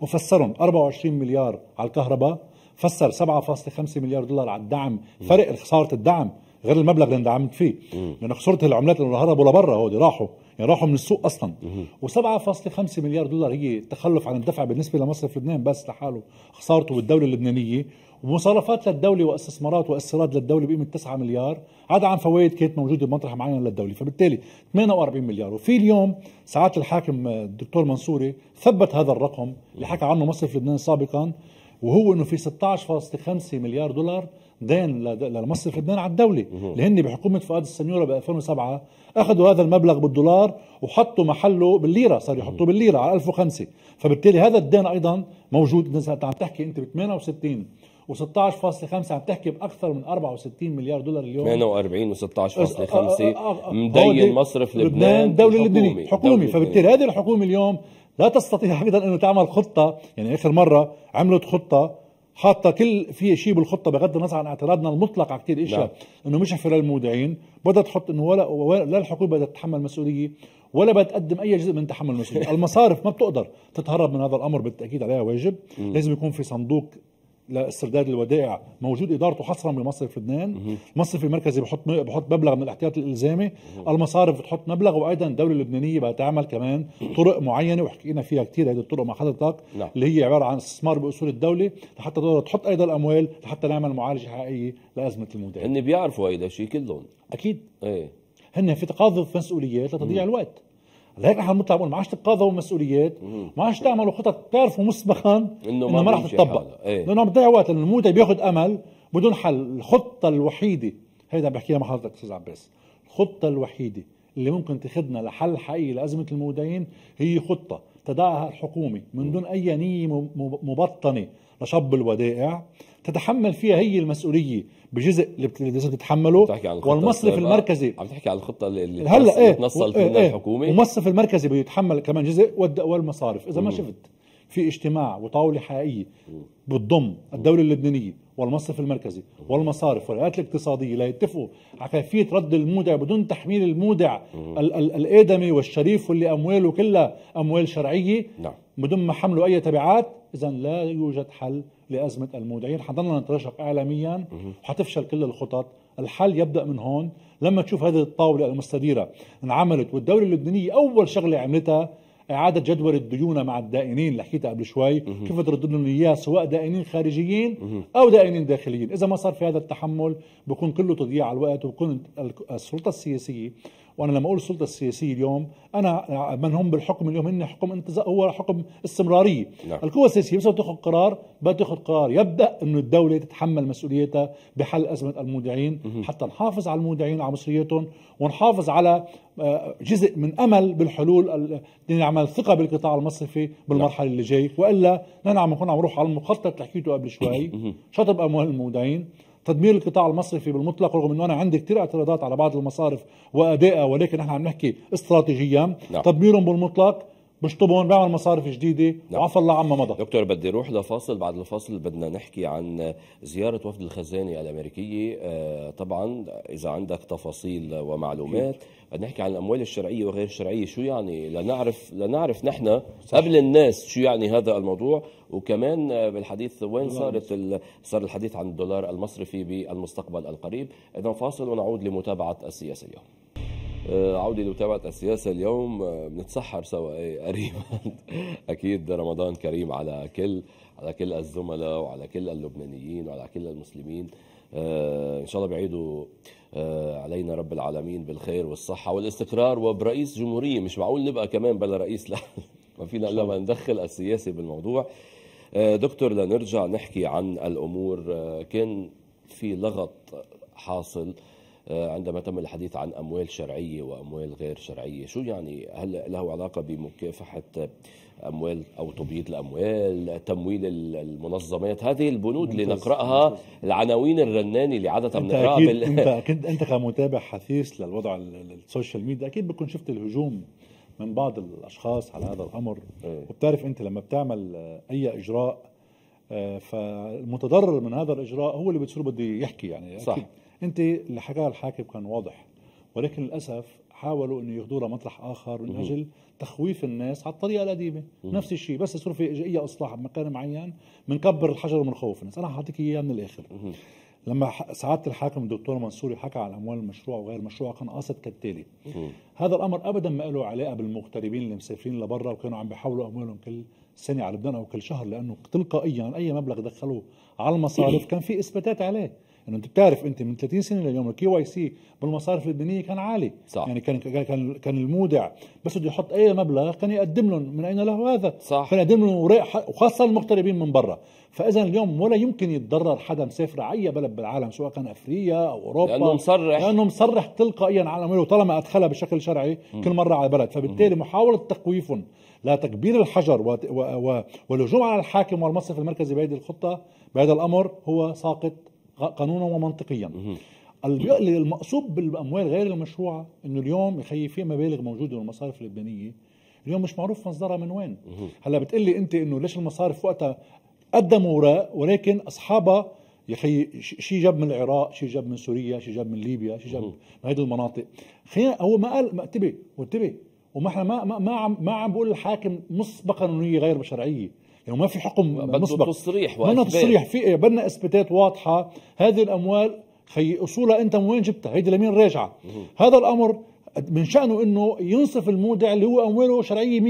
وفسرهم 24 مليار على الكهرباء فسر 7.5 مليار دولار على الدعم فرق خسارة الدعم غير المبلغ اللي اندعمت فيه لان خساره العملات اللي هربوا لبره هو دي راحوا يعني راحوا من السوق اصلا و7.5 مليار دولار هي تخلف عن الدفع بالنسبه لمصرف لبنان بس لحاله خسارته بالدوله اللبنانيه ومصارفات للدوله واستثمارات واستيراد للدوله بقيمه 9 مليار عدا عن فوائد كانت موجوده بمطرح معين للدوله فبالتالي 48 مليار وفي اليوم ساعات الحاكم الدكتور منصوري ثبت هذا الرقم اللي حكى عنه مصرف لبنان سابقا وهو انه في 16.5 مليار دولار دين لمصرف لبنان على الدوله اللي هن بحكومه فؤاد السنيوره ب 2007 اخذوا هذا المبلغ بالدولار وحطوا محله بالليره صاروا يحطوه بالليره على 1005 فبالتالي هذا الدين ايضا موجود انت عم تحكي انت ب 68 و16.5 عم تحكي باكثر من 64 مليار دولار اليوم 48 و16.5 مدين مصرف لبنان دوله لبنانيه حكومي فبالتالي هذه الحكومه اليوم لا تستطيع ابدا انه تعمل خطه يعني اخر مره عملت خطه حاطه كل في شيء بالخطه بغض النظر عن اعتراضنا المطلق على كثير اشياء نعم. انه مش حفر المودعين بدها تحط انه ولا لا الحكومه بدها تتحمل مسؤوليه ولا بدها تقدم اي جزء من تحمل المسؤوليه المصارف ما بتقدر تتهرب من هذا الامر بالتاكيد عليها واجب م. لازم يكون في صندوق لاسترداد الودائع موجود ادارته حصرا بمصرف لبنان المصرف المركزي بحط بحط مبلغ من الاحتياط الالزامي المصارف بتحط مبلغ وايضا الدوله اللبنانيه بقى تعمل كمان طرق معينه وحكينا فيها كثير هذه الطرق مع حضرتك نعم. اللي هي عباره عن استثمار باصول الدوله لحتى تقدر تحط ايضا الاموال لحتى نعمل معالجه حقيقيه لازمه المودعين هن بيعرفوا هيدا الشيء كلهم اكيد ايه هن في تقاضي مسؤوليات لتضييع الوقت لهيك نحن بنطلع بنقول ما عادش تتقاضوا مسؤوليات ما عادش تعملوا خطط بتعرفوا مسبقا انه ما, راح تطبق إيه. لانه عم بتضيع وقت الموت بياخذ امل بدون حل الخطه الوحيده هيدا عم بحكيها مع حضرتك استاذ عباس الخطه الوحيده اللي ممكن تاخذنا لحل حقيقي لازمه المودعين هي خطه تضعها الحكومه من دون اي نيه مبطنه لشب الودائع تتحمل فيها هي المسؤوليه بجزء اللي لازم تتحمله والمصرف المركزي عم تحكي على الخطه اللي هلا ايه تنصلت ايه منها ايه الحكومه المركزي بده يتحمل كمان جزء والمصارف اذا ما شفت في اجتماع وطاوله حقيقيه بتضم الدوله اللبنانيه والمصرف المركزي والمصارف والهيئات الاقتصاديه ليتفقوا على كيفيه رد المودع بدون تحميل المودع ال ال الادمي والشريف واللي امواله كلها اموال شرعيه نعم بدون ما حملوا اي تبعات اذا لا يوجد حل لازمه المودعين حضرنا نترشق اعلاميا وحتفشل كل الخطط الحل يبدا من هون لما تشوف هذه الطاوله المستديره انعملت والدوله اللبنانيه اول شغله عملتها إعادة جدول الديون مع الدائنين اللي حكيتها قبل شوي مه. كيف ترد لهم إياه سواء دائنين خارجيين مه. أو دائنين داخليين إذا ما صار في هذا التحمل بكون كله تضييع الوقت وبكون السلطة السياسية وانا لما اقول السلطه السياسيه اليوم انا من هم بالحكم اليوم هن حكم انتظار هو حكم استمراريه نعم. القوى السياسيه بس تاخذ قرار بدها تاخذ قرار يبدا انه الدوله تتحمل مسؤوليتها بحل ازمه المودعين مه. حتى نحافظ على المودعين وعلى مصريتهم ونحافظ على آه، جزء من امل بالحلول نعمل ثقه بالقطاع المصرفي بالمرحله نعم. اللي جاي والا نحن عم نكون عم نروح على المخطط اللي حكيته قبل شوي شطب اموال المودعين تدمير القطاع المصرفي بالمطلق رغم انه انا عندي كثير اعتراضات على بعض المصارف وادائها ولكن احنا عم نحكي استراتيجيا نعم. تدميرهم بالمطلق بشطبهم بيعمل مصارف جديده نعم. وعفى الله عما مضى دكتور بدي روح لفاصل بعد الفاصل بدنا نحكي عن زياره وفد الخزانه الامريكيه آه، طبعا اذا عندك تفاصيل ومعلومات بدنا نحكي عن الاموال الشرعيه وغير الشرعيه شو يعني لنعرف لنعرف نحن صح. قبل الناس شو يعني هذا الموضوع وكمان آه، بالحديث وين صارت صار الحديث عن الدولار المصرفي بالمستقبل القريب اذا فاصل ونعود لمتابعه السياسه اليوم آه، عودة لمتابعة السياسة اليوم آه، بنتسحر سوا إيه، قريبا أكيد رمضان كريم على كل على كل الزملاء وعلى كل اللبنانيين وعلى كل المسلمين آه، إن شاء الله بعيدوا علينا رب العالمين بالخير والصحة والاستقرار وبرئيس جمهورية مش معقول نبقى كمان بلا رئيس لا ما فينا إلا ما ندخل السياسة بالموضوع دكتور لنرجع نحكي عن الأمور كان في لغط حاصل آه، عندما تم الحديث عن أموال شرعية وأموال غير شرعية شو يعني هل له علاقة بمكافحة أموال أو تبييض الأموال تمويل المنظمات هذه البنود اللي نقرأها العناوين الرنانة اللي عادة بنقرأها بال... انت اكيد انت كمتابع حثيث للوضع السوشيال ميديا اكيد بكون شفت الهجوم من بعض الاشخاص على هذا الامر إيه. وبتعرف انت لما بتعمل اي اجراء آه، فالمتضرر من هذا الاجراء هو اللي بتصير بده يحكي يعني صح أكيد انت اللي حكاها الحاكم كان واضح ولكن للاسف حاولوا انه ياخذوه لمطرح اخر من اجل تخويف الناس على الطريقه القديمه نفس الشيء بس يصير في اي اصلاح بمكان معين بنكبر الحجر وبنخوف الناس انا حاعطيك اياه من الاخر لما سعاده الحاكم الدكتور منصوري حكى على الاموال المشروع وغير المشروع كان قاصد كالتالي هذا الامر ابدا ما له علاقه بالمغتربين اللي مسافرين لبرا وكانوا عم بيحولوا اموالهم كل سنه على لبنان او كل شهر لانه تلقائيا اي مبلغ دخلوه على المصارف كان في اثباتات عليه لانه انت بتعرف انت من 30 سنه لليوم الكي واي سي بالمصارف اللبنانيه كان عالي صح يعني كان كان كان المودع بس بده يحط اي مبلغ كان يقدم لهم من اين له هذا صح كان يقدم لهم وخاصه المغتربين من برا فاذا اليوم ولا يمكن يتضرر حدا مسافر على اي بلد بالعالم سواء كان افريقيا او اوروبا لانه مصرح لانه مصرح تلقائيا على طالما ادخلها بشكل شرعي م. كل مره على بلد فبالتالي م. محاوله لا لتكبير الحجر و... و... و... والهجوم على الحاكم والمصرف المركزي بهذه الخطه بهذا الامر هو ساقط قانونا ومنطقيا المقصود بالاموال غير المشروعه انه اليوم يخي في مبالغ موجوده بالمصارف اللبنانيه اليوم مش معروف مصدرها من وين هلا بتقلي انت انه ليش المصارف وقتها قدموا اوراق ولكن اصحابها يا اخي شي جاب من العراق شي جاب من سوريا شي جاب من ليبيا شي جاب من هذه المناطق خلينا هو ما قال ما انتبه وانتبه وما احنا ما ما ما عم ما عم بقول الحاكم نص قانونيه غير شرعيه يعني ما في حكم مسبق تصريح بدنا تصريح في إيه؟ بدنا اثباتات واضحه هذه الاموال خي اصولها انت من وين جبتها هيدي لمين راجعه هذا الامر من شأنه أنه ينصف المودع اللي هو أمواله شرعية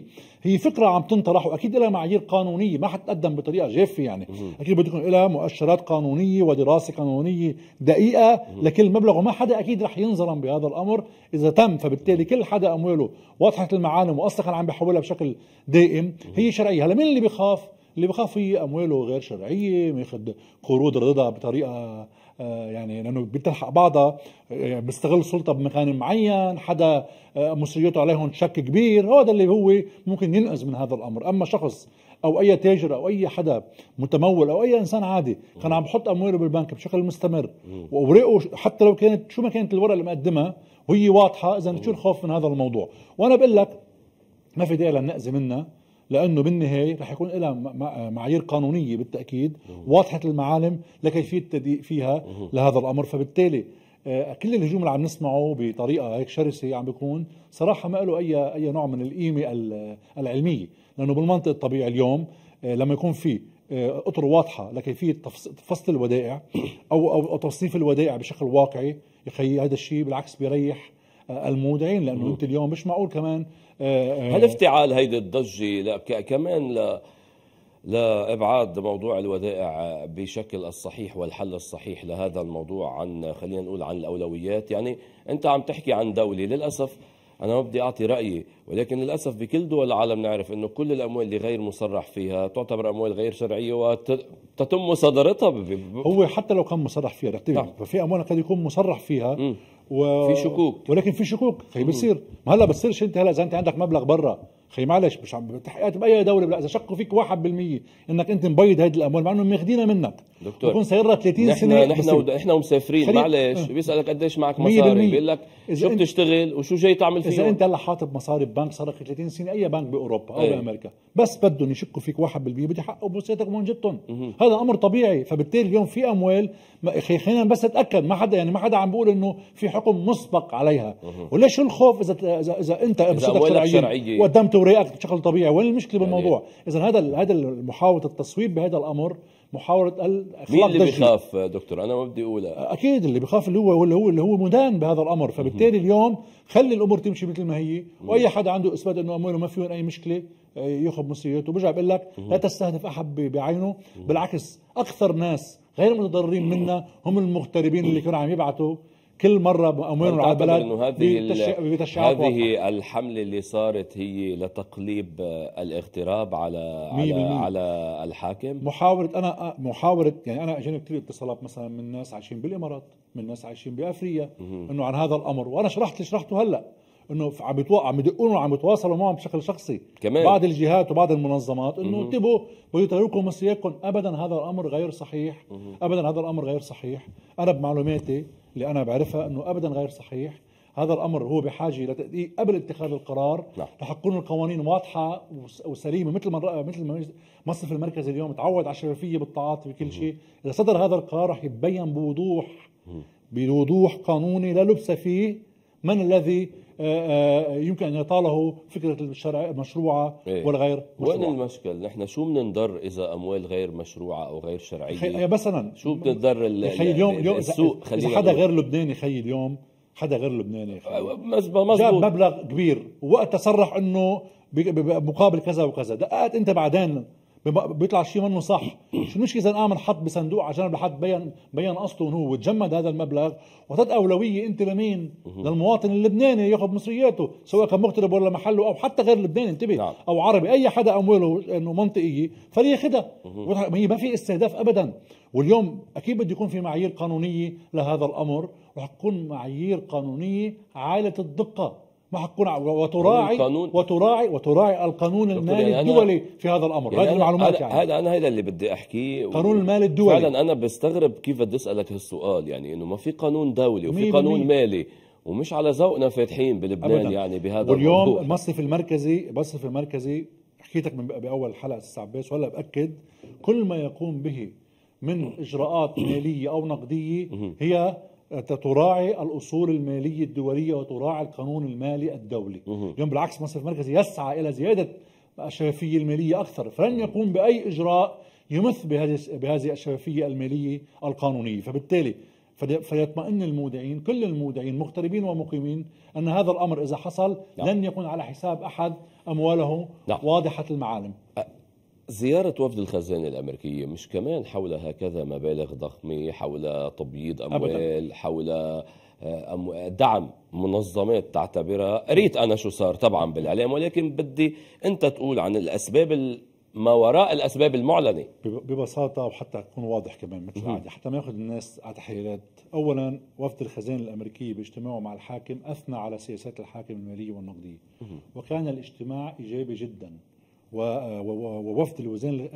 100% هي فكرة عم تنطرح وأكيد لها معايير قانونية ما حتقدم بطريقة جافة يعني مم. أكيد بده يكون لها مؤشرات قانونية ودراسة قانونية دقيقة مم. لكل مبلغ وما حدا أكيد رح ينظلم بهذا الأمر إذا تم فبالتالي كل حدا أمواله واضحة المعالم وأصلا عم بيحولها بشكل دائم هي شرعية هلا مين اللي بخاف اللي بخاف هي امواله غير شرعيه ماخذ قروض الرضا بطريقه آه، يعني لانه بتلحق بعضها آه، يعني بيستغل السلطه بمكان معين حدا آه، مسؤوليته عليهم شك كبير هذا اللي هو ممكن ينقذ من هذا الامر اما شخص او اي تاجر او اي حدا متمول او اي انسان عادي كان عم بحط امواله بالبنك بشكل مستمر واوراقه حتى لو كانت شو ما كانت الورقه اللي مقدمها وهي واضحه اذا شو الخوف من هذا الموضوع وانا بقول لك ما في داعي للنأذي منها لانه بالنهايه رح يكون لها معايير قانونيه بالتاكيد واضحه المعالم لكيفيه التدقيق فيها لهذا الامر فبالتالي آه، كل الهجوم اللي عم نسمعه بطريقه هيك شرسه عم بيكون صراحه ما له اي اي نوع من القيمه العلميه لانه بالمنطق الطبيعي اليوم آه، لما يكون في آه، اطر واضحه لكيفيه فصل الودائع او او تصنيف الودائع بشكل واقعي يا خيي هذا الشيء بالعكس بيريح المودعين لانه انت اليوم مش معقول كمان إيه، إيه. هل افتعال هيدي الضجه لا كمان لا لابعاد موضوع الودائع بشكل الصحيح والحل الصحيح لهذا الموضوع عن خلينا نقول عن الاولويات يعني انت عم تحكي عن دوله للاسف انا ما بدي اعطي رايي ولكن للاسف بكل دول العالم نعرف انه كل الاموال اللي غير مصرح فيها تعتبر اموال غير شرعيه وتتم مصادرتها هو حتى لو كان مصرح فيها رح ففي نعم. اموال قد يكون مصرح فيها م. و... في شكوك ولكن في شكوك فبيصير ما هلا بتصيرش انت هلا اذا انت عندك مبلغ برا خي معلش مش عم تحقيقات باي دوله لا اذا شقوا فيك 1% انك انت مبيض هيدي الاموال مع انهم ماخذينها منك دكتور بكون سيرها 30 سنه نحن و... نحن ومسافرين معلش أه. بيسالك قديش معك مصاري بيقول لك شو بتشتغل وشو جاي تعمل فيه اذا انت هلا حاطط مصاري ببنك صرخ 30 سنه اي بنك باوروبا او إيه. بامريكا بس بدهم يشكوا فيك 1% بده يحققوا بوصيتك وين جبتهم هذا امر طبيعي فبالتالي اليوم في اموال خلينا بس اتاكد ما حدا يعني ما حدا عم بيقول انه في حكم مسبق عليها وليش الخوف اذا اذا, إذا انت اذا شرعيه وقدمت يعطوا رياكت بشكل طبيعي وين المشكله يعني بالموضوع اذا هذا هذا محاوله التصويب بهذا الامر محاوله الاخلاق مين اللي بيخاف دكتور انا ما بدي اقول اكيد اللي بيخاف اللي هو اللي هو اللي هو مدان بهذا الامر فبالتالي اليوم خلي الامور تمشي مثل ما هي واي حدا عنده اثبات انه امواله ما فيهم اي مشكله آه، ياخذ مصيرته برجع بقول لك لا تستهدف احد بعينه بالعكس اكثر ناس غير متضررين منا هم المغتربين اللي كانوا عم يبعثوا كل مره مؤمن على البلد هذه هذه الحمله اللي صارت هي لتقليب الاغتراب على على, على الحاكم محاوله انا محاوله يعني انا اجاني كثير اتصالات مثلا من ناس عايشين بالامارات من ناس عايشين بافريقيا انه عن هذا الامر وانا شرحت اللي شرحته هلا انه عم يتوقع عم يدقون عم يتواصلوا معهم بشكل شخصي كمان. بعض الجهات وبعض المنظمات انه انتبهوا بيطيروكم مسيركم ابدا هذا الامر غير صحيح مم. ابدا هذا الامر غير صحيح انا بمعلوماتي اللي أنا بعرفها أنه أبدا غير صحيح هذا الامر هو بحاجه تدقيق قبل اتخاذ القرار نعم. رح تكون القوانين واضحه وسليمه مثل ما مثل مصرف المركز اليوم تعود على الشفافيه بالتعاطي بكل شيء اذا صدر هذا القرار رح يتبين بوضوح بوضوح قانوني لا لبس فيه من الذي آه، آه، يمكن ان يطاله فكره الشرع المشروعه إيه؟ والغير مشروعه وين المشكل؟ نحن شو بنضر اذا اموال غير مشروعه او غير شرعيه؟ مثلا شو بتضر اليوم اليوم السوق خلينا اذا حدا غير لبناني خي اليوم حدا غير لبناني أه، مزبوط جاب مبلغ كبير وقت تصرح انه بمقابل كذا وكذا دقات انت بعدين بيطلع شيء منه صح شو مش اذا قام حط بصندوق على جنب لحد بين بين قصده هو وتجمد هذا المبلغ وتد اولويه انت لمين للمواطن اللبناني ياخذ مصرياته سواء كان مغترب ولا محله او حتى غير لبناني انتبه نعم. او عربي اي حدا امواله انه منطقيه فلياخذها هي ما في استهداف ابدا واليوم اكيد بده يكون في معايير قانونيه لهذا الامر رح تكون معايير قانونيه عاليه الدقه محق وتراعي القانون وتراعي وتراعي القانون المالي يعني الدولي في هذا الامر يعني هذه المعلومات يعني هذا انا هذا اللي بدي احكيه قانون المال الدولي فعلا انا بستغرب كيف بدي اسالك هالسؤال يعني انه ما في قانون دولي وفي قانون مالي ومش على ذوقنا فاتحين بلبنان أبداً. يعني بهذا واليوم الموضوع. المصرف المركزي المصرف المركزي حكيتك من باول حلقه استاذ عباس وهلا باكد كل ما يقوم به من اجراءات ماليه او نقديه هي تراعي الاصول الماليه الدوليه وتراعي القانون المالي الدولي اليوم بالعكس المصرف المركزي يسعى الى زياده الشفافيه الماليه اكثر فلن يقوم باي اجراء يمث بهذه بهذه الشفافيه الماليه القانونيه فبالتالي فيطمئن المودعين كل المودعين مغتربين ومقيمين ان هذا الامر اذا حصل نعم. لن يكون على حساب احد امواله نعم. واضحه المعالم زيارة وفد الخزانة الأمريكية مش كمان حول هكذا مبالغ ضخمة حول تبييض أموال أبداً. حول آه، دعم منظمات تعتبرها قريت أنا شو صار طبعا بالإعلام ولكن بدي أنت تقول عن الأسباب ما وراء الأسباب المعلنة ببساطة وحتى أكون واضح كمان مثل العادة حتى ما ياخذ الناس على تحليلات أولا وفد الخزانة الأمريكية باجتماعه مع الحاكم أثنى على سياسات الحاكم المالية والنقدية وكان الاجتماع إيجابي جداً ووفد الوزير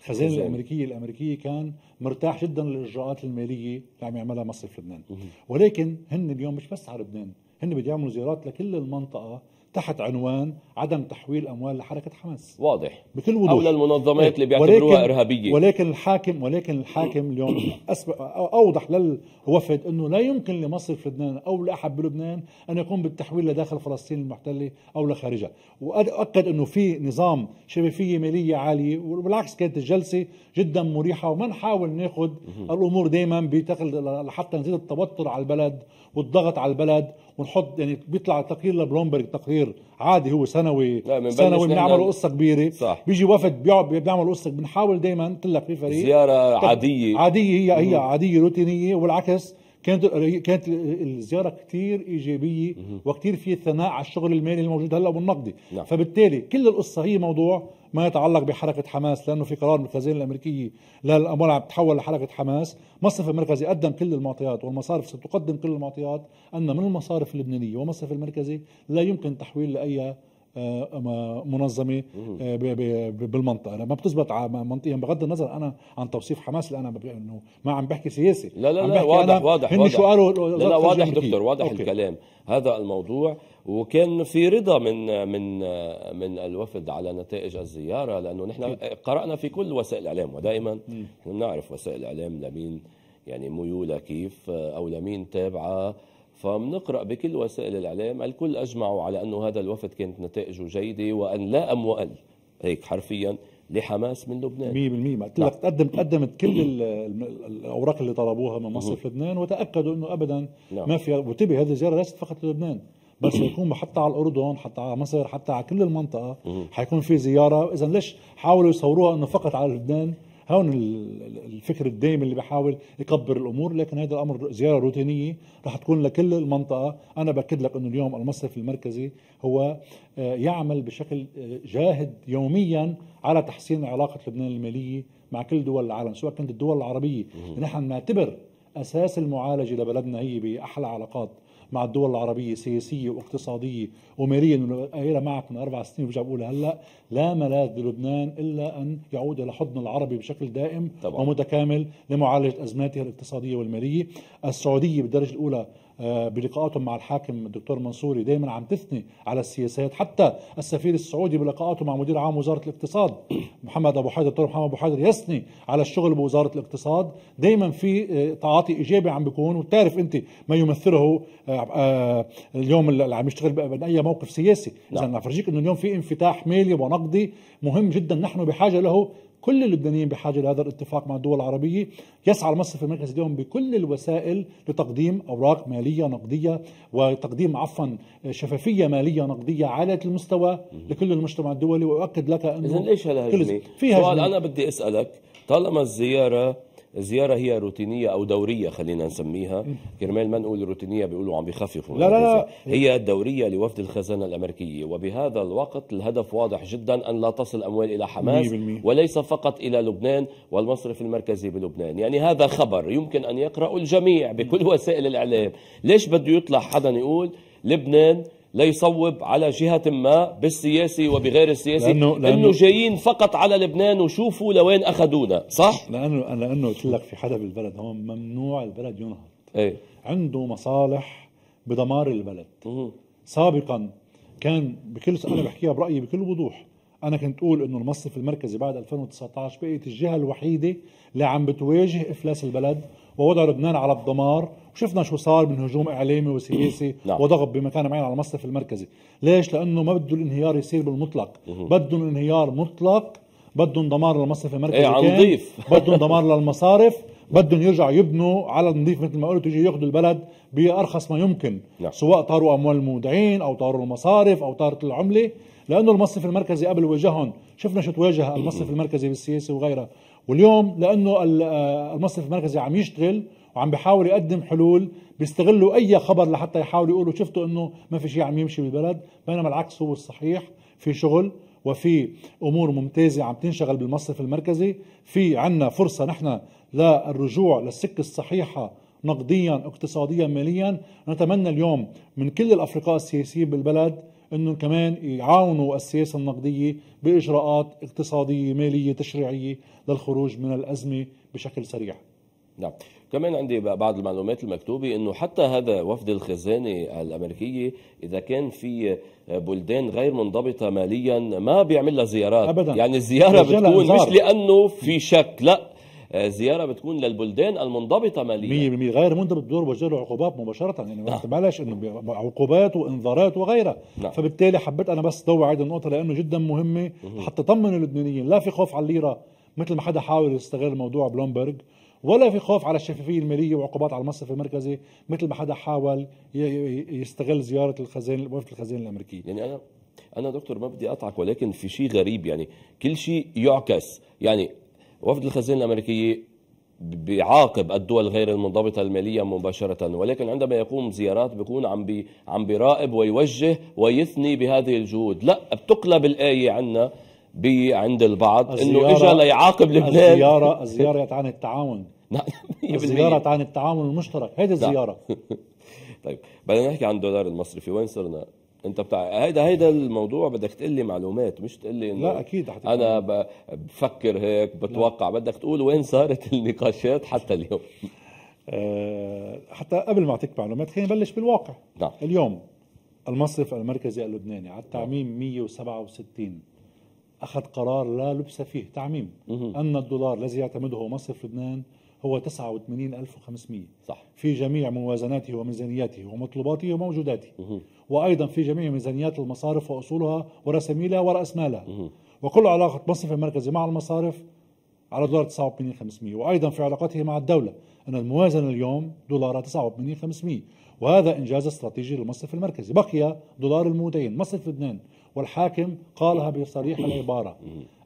الخزانه الامريكيه الامريكيه كان مرتاح جدا للاجراءات الماليه اللي عم يعملها مصرف لبنان ولكن هن اليوم مش بس على لبنان هن بده يعملوا زيارات لكل المنطقه تحت عنوان عدم تحويل اموال لحركه حماس واضح بكل وضوح او للمنظمات إيه. اللي بيعتبروها ارهابيه ولكن الحاكم ولكن الحاكم اليوم اوضح للوفد انه لا يمكن لمصر في لبنان او لاحد بلبنان ان يقوم بالتحويل لداخل فلسطين المحتله او لخارجها واكد انه في نظام شفافيه ماليه عاليه وبالعكس كانت الجلسه جدا مريحه وما نحاول ناخذ الامور دائما بتقل حتى نزيد التوتر على البلد والضغط على البلد ونحط يعني بيطلع تقرير لبلومبرج تقرير عادي هو سنوي سنوي بنعمل قصه كبيره صح. بيجي وفد بيقعد بيعمل قصه بنحاول دائما قلت لك في فريق زياره عاديه عاديه هي هي عاديه روتينيه والعكس كانت كانت الزياره كثير ايجابيه وكثير في ثناء على الشغل المالي الموجود هلا والنقدي نعم. فبالتالي كل القصه هي موضوع ما يتعلق بحركه حماس لانه في قرار من الخزينه الامريكيه لا الاموال عم تتحول لحركه حماس، المصرف المركزي قدم كل المعطيات والمصارف ستقدم كل المعطيات ان من المصارف اللبنانيه والمصرف المركزي لا يمكن تحويل لاي آه، منظمه آه، بالمنطقه لما بتثبت منطقيا بغض النظر انا عن توصيف حماس لأنا انه ما عم بحكي سياسي لا لا لا واضح واضح واضح لا لا واضح دكتور واضح أوكي. الكلام هذا الموضوع وكان في رضا من من من الوفد على نتائج الزياره لانه نحن قرانا في كل وسائل الاعلام ودائما نحن بنعرف وسائل الاعلام لمين يعني ميولها كيف او لمين تابعه فبنقرا بكل وسائل الاعلام الكل اجمعوا على انه هذا الوفد كانت نتائجه جيده وان لا اموال هيك حرفيا لحماس من لبنان 100% قلت لك تقدم قدمت كل الاوراق اللي طلبوها من مصر في لبنان وتاكدوا انه ابدا نعم. ما في وتبي هذه الزياره ليست فقط للبنان بس يكون حتى على الاردن حتى على مصر حتى على كل المنطقه حيكون في زياره اذا ليش حاولوا يصوروها انه فقط على لبنان هون الفكر الدائم اللي بحاول يكبر الامور لكن هذا الامر زياره روتينيه رح تكون لكل المنطقه انا باكد لك انه اليوم المصرف المركزي هو آه، يعمل بشكل آه، جاهد يوميا على تحسين علاقه لبنان الماليه مع كل دول العالم سواء كانت الدول العربيه نحن نعتبر اساس المعالجه لبلدنا هي باحلى علاقات مع الدول العربيه سياسيه واقتصاديه وماليا قايلها معك من اربع سنين برجع بقولها هلا لا ملاذ للبنان الا ان يعود الى حضن العربي بشكل دائم طبعا. ومتكامل لمعالجه ازماته الاقتصاديه والماليه السعوديه بالدرجه الاولى آه، بلقاءاتهم مع الحاكم الدكتور منصوري دائما عم تثني على السياسات حتى السفير السعودي بلقاءاته مع مدير عام وزاره الاقتصاد محمد ابو حيدر الدكتور محمد ابو حيدر يثني على الشغل بوزاره الاقتصاد دائما في آه، تعاطي ايجابي عم بيكون وتعرف انت ما يمثله آه، اليوم اللي عم يشتغل من اي موقف سياسي نعم. اذا عم فرجيك انه اليوم في انفتاح مالي ونقدي مهم جدا نحن بحاجه له كل اللبنانيين بحاجه لهذا الاتفاق مع الدول العربيه يسعى المصرف المركزي اليوم بكل الوسائل لتقديم اوراق ماليه نقديه وتقديم عفوا شفافيه ماليه نقديه عاليه المستوى لكل المجتمع الدولي واؤكد لك انه اذا ليش هالهجمه؟ في فيها انا بدي اسالك طالما الزيارة الزيارة هي روتينية أو دورية خلينا نسميها كرمال ما نقول روتينية بيقولوا عم بيخففوا لا لا لا يعني هي دورية لوفد الخزانة الأمريكية وبهذا الوقت الهدف واضح جدا أن لا تصل أموال إلى حماس وليس فقط إلى لبنان والمصرف المركزي بلبنان يعني هذا خبر يمكن أن يقرأه الجميع بكل وسائل الإعلام ليش بده يطلع حدا يقول لبنان ليصوب على جهة ما بالسياسي وبغير السياسي لأنه, لأنه إنه جايين فقط على لبنان وشوفوا لوين أخذونا صح؟ لأنه لأنه قلت لك في حدا بالبلد هون ممنوع البلد ينهض ايه؟ عنده مصالح بدمار البلد سابقا كان بكل أنا بحكيها برأيي بكل وضوح أنا كنت أقول إنه المصرف المركزي بعد 2019 بقيت الجهة الوحيدة اللي عم بتواجه إفلاس البلد ووضع لبنان على الدمار شفنا شو صار من هجوم اعلامي وسياسي نعم. وضغط بمكان معين على المصرف المركزي ليش لانه ما بده الانهيار يصير بالمطلق بده انهيار مطلق بدهم دمار للمصرف المركزي ايه على نظيف بدهم دمار للمصارف بدهم يرجعوا يبنوا على النظيف مثل ما قلت يجي ياخذوا البلد بارخص ما يمكن نعم. سواء طاروا اموال المودعين او طاروا المصارف او طارت العمله لانه المصرف المركزي قبل واجههم شفنا شو تواجه المصرف المركزي بالسياسه وغيرها واليوم لانه آه، المصرف المركزي عم يشتغل وعم بيحاول يقدم حلول بيستغلوا اي خبر لحتى يحاولوا يقولوا شفتوا انه ما في شيء عم يمشي بالبلد بينما العكس هو الصحيح في شغل وفي امور ممتازه عم تنشغل بالمصرف المركزي في عنا فرصه نحن للرجوع للسكه الصحيحه نقديا اقتصاديا ماليا نتمنى اليوم من كل الافرقاء السياسيين بالبلد انه كمان يعاونوا السياسه النقديه باجراءات اقتصاديه ماليه تشريعيه للخروج من الازمه بشكل سريع نعم كمان عندي بعض المعلومات المكتوبة أنه حتى هذا وفد الخزانة الأمريكية إذا كان في بلدان غير منضبطة ماليا ما بيعمل لها زيارات أبدا. يعني الزيارة بتكون مش لأنه في شك لا زياره بتكون للبلدان المنضبطه ماليا 100% غير منضبط دور وجه له عقوبات مباشره يعني ما استعملش انه عقوبات وانذارات وغيرها نعم. فبالتالي حبيت انا بس ضوي هذه النقطه لانه جدا مهمه حتى طمن اللبنانيين لا في خوف على الليره مثل ما حدا حاول يستغل موضوع بلومبرج ولا في خوف على الشفافيه الماليه وعقوبات على المصرف المركزي مثل ما حدا حاول يستغل زياره الخزان وفد الخزانه الامريكيه يعني انا انا دكتور ما بدي اقطعك ولكن في شيء غريب يعني كل شيء يعكس يعني وفد الخزانه الامريكيه بيعاقب الدول غير المنضبطه الماليه مباشره ولكن عندما يقوم زيارات بيكون عم بي عم بيراقب ويوجه ويثني بهذه الجهود لا بتقلب الايه عنا عند البعض انه اجى ليعاقب لبنان الزياره الزياره عن التعاون نعم زيارة عن التعامل المشترك هيدي الزيارة طيب بدنا نحكي عن الدولار المصري في وين صرنا انت بتاع هيدا هيدا الموضوع بدك تقول لي معلومات مش تقول لي لا اكيد حتى انا بفكر هيك بتوقع لا. بدك تقول وين صارت النقاشات حتى اليوم آه، حتى قبل ما اعطيك معلومات خلينا نبلش بالواقع نعم. اليوم المصرف المركزي اللبناني على التعميم 167 نعم. اخذ قرار لا لبس فيه تعميم ان الدولار الذي يعتمده مصرف لبنان هو 89500 صح في جميع موازناته وميزانياته ومطلوباته وموجوداته مه. وايضا في جميع ميزانيات المصارف واصولها ورساميلها وراس مالها وكل علاقه مصرف المركزي مع المصارف على دولار 89500 وايضا في علاقته مع الدوله ان الموازنه اليوم دولار 89500 وهذا انجاز استراتيجي للمصرف المركزي بقي دولار المودين مصرف لبنان والحاكم قالها بصريح العباره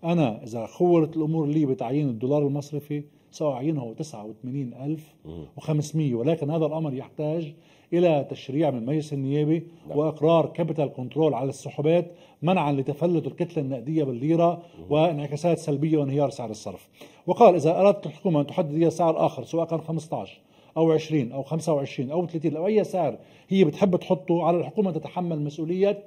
انا اذا خولت الامور لي بتعيين الدولار المصرفي عينه 89500 ولكن هذا الأمر يحتاج إلى تشريع من المجلس النيابي نعم. وإقرار كابيتال كنترول على السحوبات منعا لتفلت الكتلة النقدية بالليرة وانعكاسات سلبية وانهيار سعر الصرف وقال إذا أردت الحكومة أن تحدد سعر آخر سواء كان 15 او 20 او 25 او 30 او اي سعر هي بتحب تحطه على الحكومه تتحمل مسؤوليه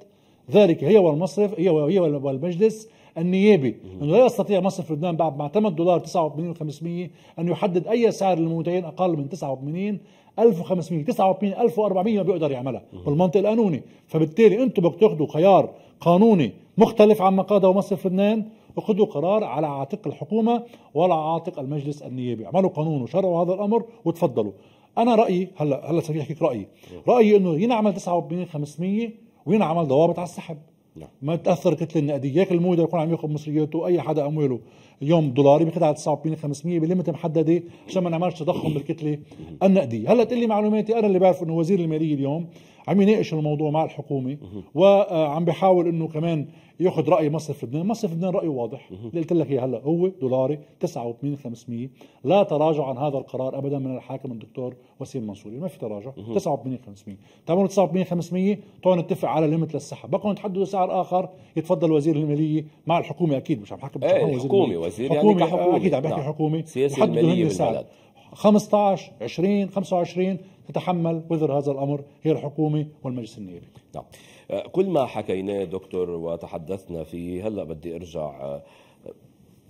ذلك هي والمصرف هي والمجلس النيابي انه لا يستطيع مصرف لبنان بعد ما اعتمد دولار 89 و500 ان يحدد اي سعر للمنتجين اقل من 89 1500 89 1400 ما بيقدر يعملها بالمنطق القانوني فبالتالي انتم بدك تاخذوا خيار قانوني مختلف عما قاده مصرف لبنان وخذوا قرار على عاتق الحكومه ولا عاتق المجلس النيابي اعملوا قانون وشرعوا هذا الامر وتفضلوا انا رايي هلا هلا صريح رايي رايي انه ينعمل 89 500 وينعمل ضوابط على السحب نعم. ما تاثر كتله النقديه ياك المودع يكون عم ياخذ مصرياته اي حدا امواله اليوم دولاري بياخذها على 99 500 بليمت محدده عشان ما نعملش تضخم بالكتله نعم. النقديه هلا تقول لي معلوماتي انا اللي بعرف انه وزير الماليه اليوم عم يناقش الموضوع مع الحكومه وعم بيحاول انه كمان ياخذ راي مصرف لبنان، مصرف لبنان رايه واضح اللي قلت لك اياه هلا هو دولاري 89500 لا تراجع عن هذا القرار ابدا من الحاكم الدكتور وسيم منصوري، يعني ما في تراجع 89500 تعملوا 89500 تعالوا نتفق على ليمت للسحب، بقوا تحددوا سعر اخر يتفضل وزير الماليه مع الحكومه اكيد مش عم حكي بس ايه حكومه وزير حكومي يعني كحكومه اكيد عم بحكي نعم. حكومه سياسه الماليه بالبلد 15 20 25 تتحمل وزر هذا الأمر هي الحكومة والمجلس النيابي نعم آه، كل ما حكيناه دكتور وتحدثنا فيه هلأ بدي أرجع آه،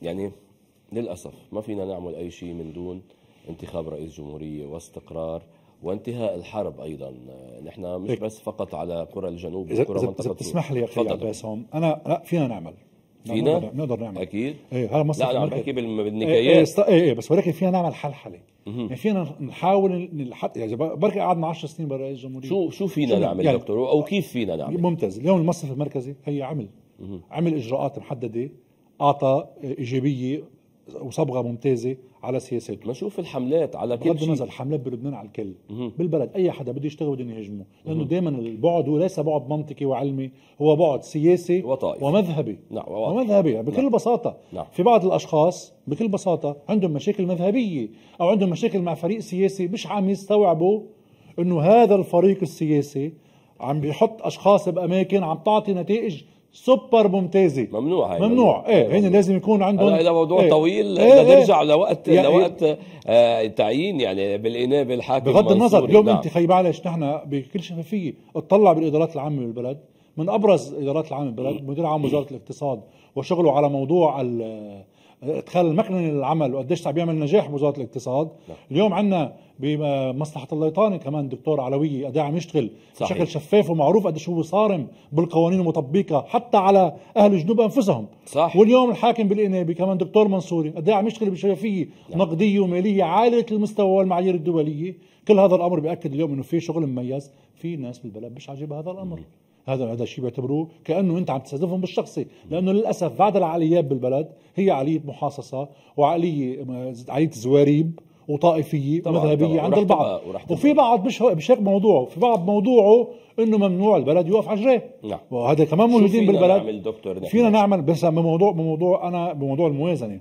يعني للأسف ما فينا نعمل أي شيء من دون انتخاب رئيس جمهورية واستقرار وانتهاء الحرب ايضا آه، نحن مش إيه. بس فقط على كره الجنوب كره منطقه إذا تسمح لي يا اخي عباس انا لا فينا نعمل فينا نقدر, نعمل اكيد أيوة، ايه هذا مصر لا انا بحكي بالنكايات ايه, ايه, ايه بس ولكن فينا نعمل حل حالي يعني فينا نحاول نحط يعني بركي قعدنا 10 سنين برا الجمهوريه شو شو فينا شو نعمل يعني دكتور او كيف فينا نعمل ممتاز اليوم المصرف المركزي هي عمل عمل اجراءات محدده اعطى ايجابيه وصبغه ممتازه على سياساته بشوف الحملات على كل شيء نزل حملات بلبنان على الكل مه. بالبلد اي حدا بده يشتغل بدهم يهاجمه لانه دائما البعد هو ليس بعد منطقي وعلمي هو بعد سياسي وطائفي ومذهبي نعم ومذهبي يعني بكل نعم. بساطه نعم. في بعض الاشخاص بكل بساطه عندهم مشاكل مذهبيه او عندهم مشاكل مع فريق سياسي مش عم يستوعبوا انه هذا الفريق السياسي عم بيحط اشخاص باماكن عم تعطي نتائج سوبر ممتازه ممنوع هاي ممنوع ايه هن لازم يكون عندهم هذا موضوع ايه طويل ايه, إيه. نرجع ايه لوقت يعني لوقت آه تعيين يعني بالانابه الحاكم بغض النظر اليوم نعم. انت خي معلش نحن بكل شفافيه اطلع بالادارات العامه بالبلد من ابرز الادارات العامه بالبلد مدير عام وزاره الاقتصاد وشغله على موضوع ال ادخال المكنه للعمل وقديش عم بيعمل نجاح بوزاره الاقتصاد لا. نعم. اليوم عندنا بمصلحه الليطاني كمان دكتور علوي قد عم يشتغل صحيح. بشكل شفاف ومعروف قديش هو صارم بالقوانين المطبقه حتى على اهل الجنوب انفسهم صح. واليوم الحاكم بالانابه كمان دكتور منصوري قد عم يشتغل بشفافيه نعم. نقديه وماليه عاليه المستوى والمعايير الدوليه كل هذا الامر بياكد اليوم انه في شغل مميز في ناس بالبلد مش عاجبها هذا الامر مم. هذا هذا الشيء بيعتبروه كانه انت عم تستهدفهم بالشخصي لانه للاسف بعض العقليات بالبلد هي عقليه محاصصه وعقليه عقليه زواريب وطائفيه ومذهبيه عند البعض وفي بعض مش مش هيك موضوعه في بعض موضوعه انه ممنوع البلد يوقف على نعم وهذا كمان موجودين بالبلد نعمل دكتور فينا نعمل بس بموضوع بموضوع انا بموضوع الموازنه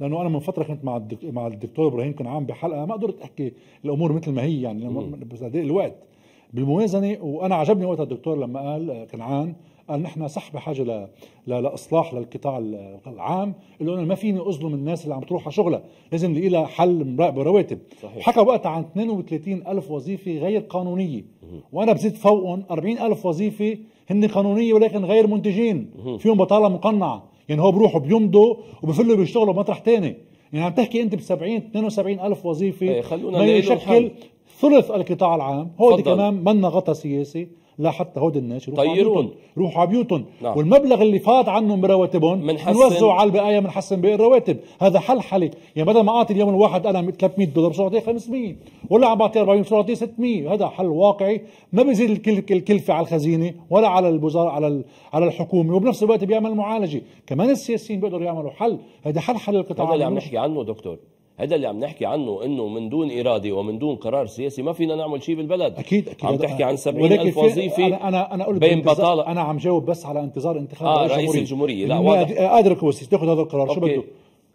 لانه انا من فتره كنت مع مع الدكتور ابراهيم كنعان بحلقه ما قدرت احكي الامور مثل ما هي يعني بس الوقت بالموازنة وانا عجبني وقتها الدكتور لما قال كنعان قال نحن صح بحاجه ل... ل... لاصلاح للقطاع العام اللي انا ما فيني اظلم الناس اللي عم تروح على شغلها لازم نلاقي لها حل برواتب حكى وقتها عن 32 الف وظيفه غير قانونيه وانا بزيد فوقهم 40 الف وظيفه هن قانونيه ولكن غير منتجين فيهم بطاله مقنعه يعني هو بروحوا بيمضوا وبفلوا بيشتغلوا بمطرح تاني يعني عم تحكي انت ب 70 72 الف وظيفه إيه، خلونا ما يشكل ثلث القطاع العام هودي كمان منا غطى سياسي لحتى هود الناس يروحوا طيرون روحوا على بيوتهم نعم. والمبلغ اللي فات عنهم برواتبهم براتبهم بنوزعه على البقايا بنحسن باقي الرواتب هذا حل حلي يعني بدل ما اعطي اليوم الواحد انا 300 دولار بصير اعطيه 500 ولا عم بعطيه 40 بصير اعطيه 600 هذا حل واقعي ما بيزيد الكلفه على الخزينه ولا على الوزاره على على الحكومه وبنفس الوقت بيعمل معالجه كمان السياسيين بيقدروا يعملوا حل هذا حل حل القطاع هذا اللي عم نحكي عنه دكتور هذا اللي عم نحكي عنه انه من دون اراده ومن دون قرار سياسي ما فينا نعمل شيء بالبلد اكيد اكيد عم تحكي عن 70 الف وظيفه انا انا قلت بين بطاله انا عم جاوب بس على انتظار انتخاب آه رئيس الجمهوريه لا واضح قادر آه، الكويسي تاخذ هذا القرار شو بده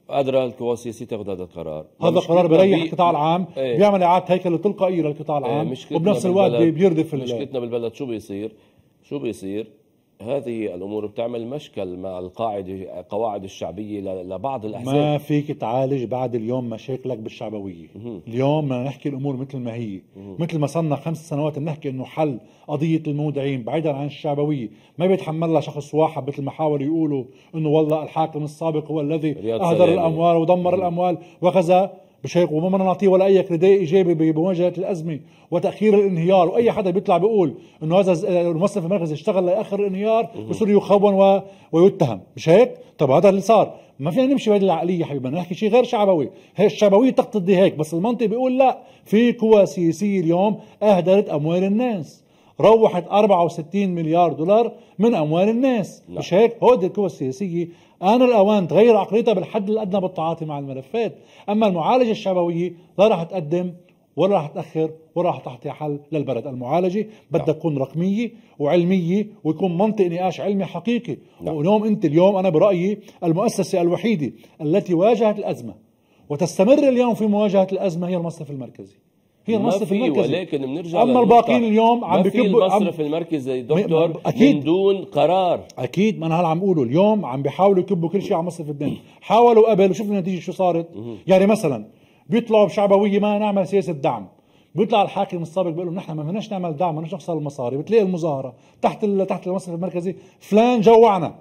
قادرة الكواسيسي تاخذ هذا القرار هذا القرار بريح القطاع العام ايه بيعمل اعاده هيكله تلقائيه للقطاع إيه، العام ايه وبنفس الوقت بيردف مشكلتنا بالبلد شو بيصير شو بيصير هذه الامور بتعمل مشكل مع القاعده قواعد الشعبيه لبعض الاحزاب ما فيك تعالج بعد اليوم مشاكلك بالشعبويه اليوم بدنا نحكي الامور مثل ما هي مثل ما صرنا خمس سنوات بنحكي انه حل قضيه المودعين بعيدا عن الشعبويه ما بيتحملها شخص واحد مثل ما حاولوا يقولوا انه والله الحاكم السابق هو الذي اهدر الاموال ودمر الاموال وكذا مش هيك وما بدنا نعطيه ولا اي كريدي ايجابي بمواجهه الازمه وتاخير الانهيار واي حدا بيطلع بيقول انه هذا الموظف المركزي اشتغل لاخر الانهيار بصير يخون و... ويتهم مش هيك؟ طب هذا اللي صار ما فينا نمشي بهذه العقليه حبيبي بدنا نحكي شيء غير شعبوي، هي الشعبويه تقتضي هيك بس المنطق بيقول لا في قوى سياسيه اليوم اهدرت اموال الناس روحت 64 مليار دولار من اموال الناس لا. مش هيك؟ هودي القوى السياسيه آن الأوان تغير عقليتها بالحد الأدنى بالتعاطي مع الملفات أما المعالجة الشعبوية لا راح تقدم ولا راح تأخر ولا راح تعطي حل للبلد المعالجة بدها نعم. تكون رقمية وعلمية ويكون منطق نقاش علمي حقيقي نعم. واليوم أنت اليوم أنا برأيي المؤسسة الوحيدة التي واجهت الأزمة وتستمر اليوم في مواجهة الأزمة هي المصرف المركزي هي المصرف المركزي ولكن بنرجع اما الباقيين اليوم عم بكبوا المصرف عم... المركزي زي دكتور أكيد من دون قرار اكيد ما انا هلا عم اقوله اليوم عم بيحاولوا يكبوا كل شيء على مصرف البنك حاولوا قبل وشفنا النتيجه شو صارت يعني مثلا بيطلعوا بشعبويه ما نعمل سياسه دعم بيطلع الحاكم السابق بيقول لهم نحن ما بدناش نعمل دعم ما بدناش نخسر المصاري بتلاقي المظاهره تحت تحت المصرف المركزي فلان جوعنا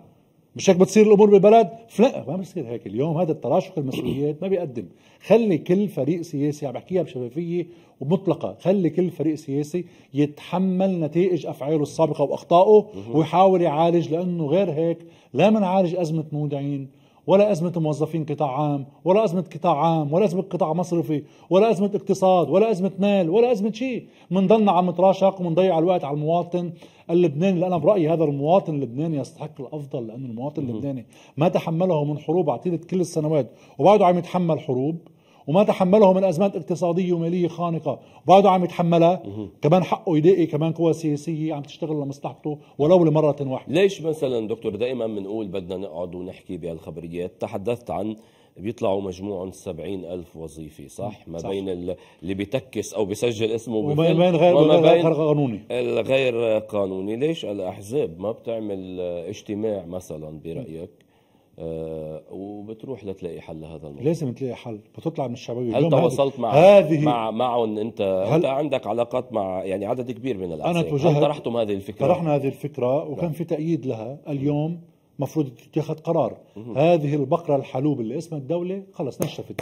مش هيك بتصير الامور بالبلد؟ لا ما بصير هيك، اليوم هذا التراشق المسؤوليات ما بيقدم، خلي كل فريق سياسي عم بحكيها بشفافيه ومطلقه، خلي كل فريق سياسي يتحمل نتائج افعاله السابقه واخطائه ويحاول يعالج لانه غير هيك لا منعالج ازمه مودعين ولا أزمة موظفين قطاع عام ولا أزمة قطاع عام ولا أزمة قطاع مصرفي ولا أزمة اقتصاد ولا أزمة مال ولا أزمة شيء منضلنا عم نتراشق ومنضيع الوقت على المواطن اللبناني لأنا برأيي هذا المواطن اللبناني يستحق الأفضل لأن المواطن اللبناني ما تحمله من حروب عتيدة كل السنوات وبعده عم يتحمل حروب وما تحمله من ازمات اقتصاديه وماليه خانقه بعده عم يتحملها كمان حقه يلاقي كمان قوى سياسيه عم تشتغل لمصلحته ولو لمره واحده ليش مثلا دكتور دائما بنقول بدنا نقعد ونحكي بهالخبريات تحدثت عن بيطلعوا مجموعهم سبعين ألف وظيفة صح؟ ما صح. بين اللي بيتكس أو بيسجل اسمه وما بين غير, وما بين غير قانوني الغير قانوني ليش الأحزاب ما بتعمل اجتماع مثلا برأيك آه، وبتروح لتلاقي حل لهذا الموضوع لازم تلاقي حل بتطلع من الشعبيه هل تواصلت مع هذه مع معهم انت هل انت عندك علاقات مع يعني عدد كبير من الاحزاب انا توجهت طرحتم هذه الفكره طرحنا هذه الفكره نعم. وكان في تأييد لها اليوم مفروض تتخذ قرار مم. هذه البقره الحلوب اللي اسمها الدوله خلص نشفت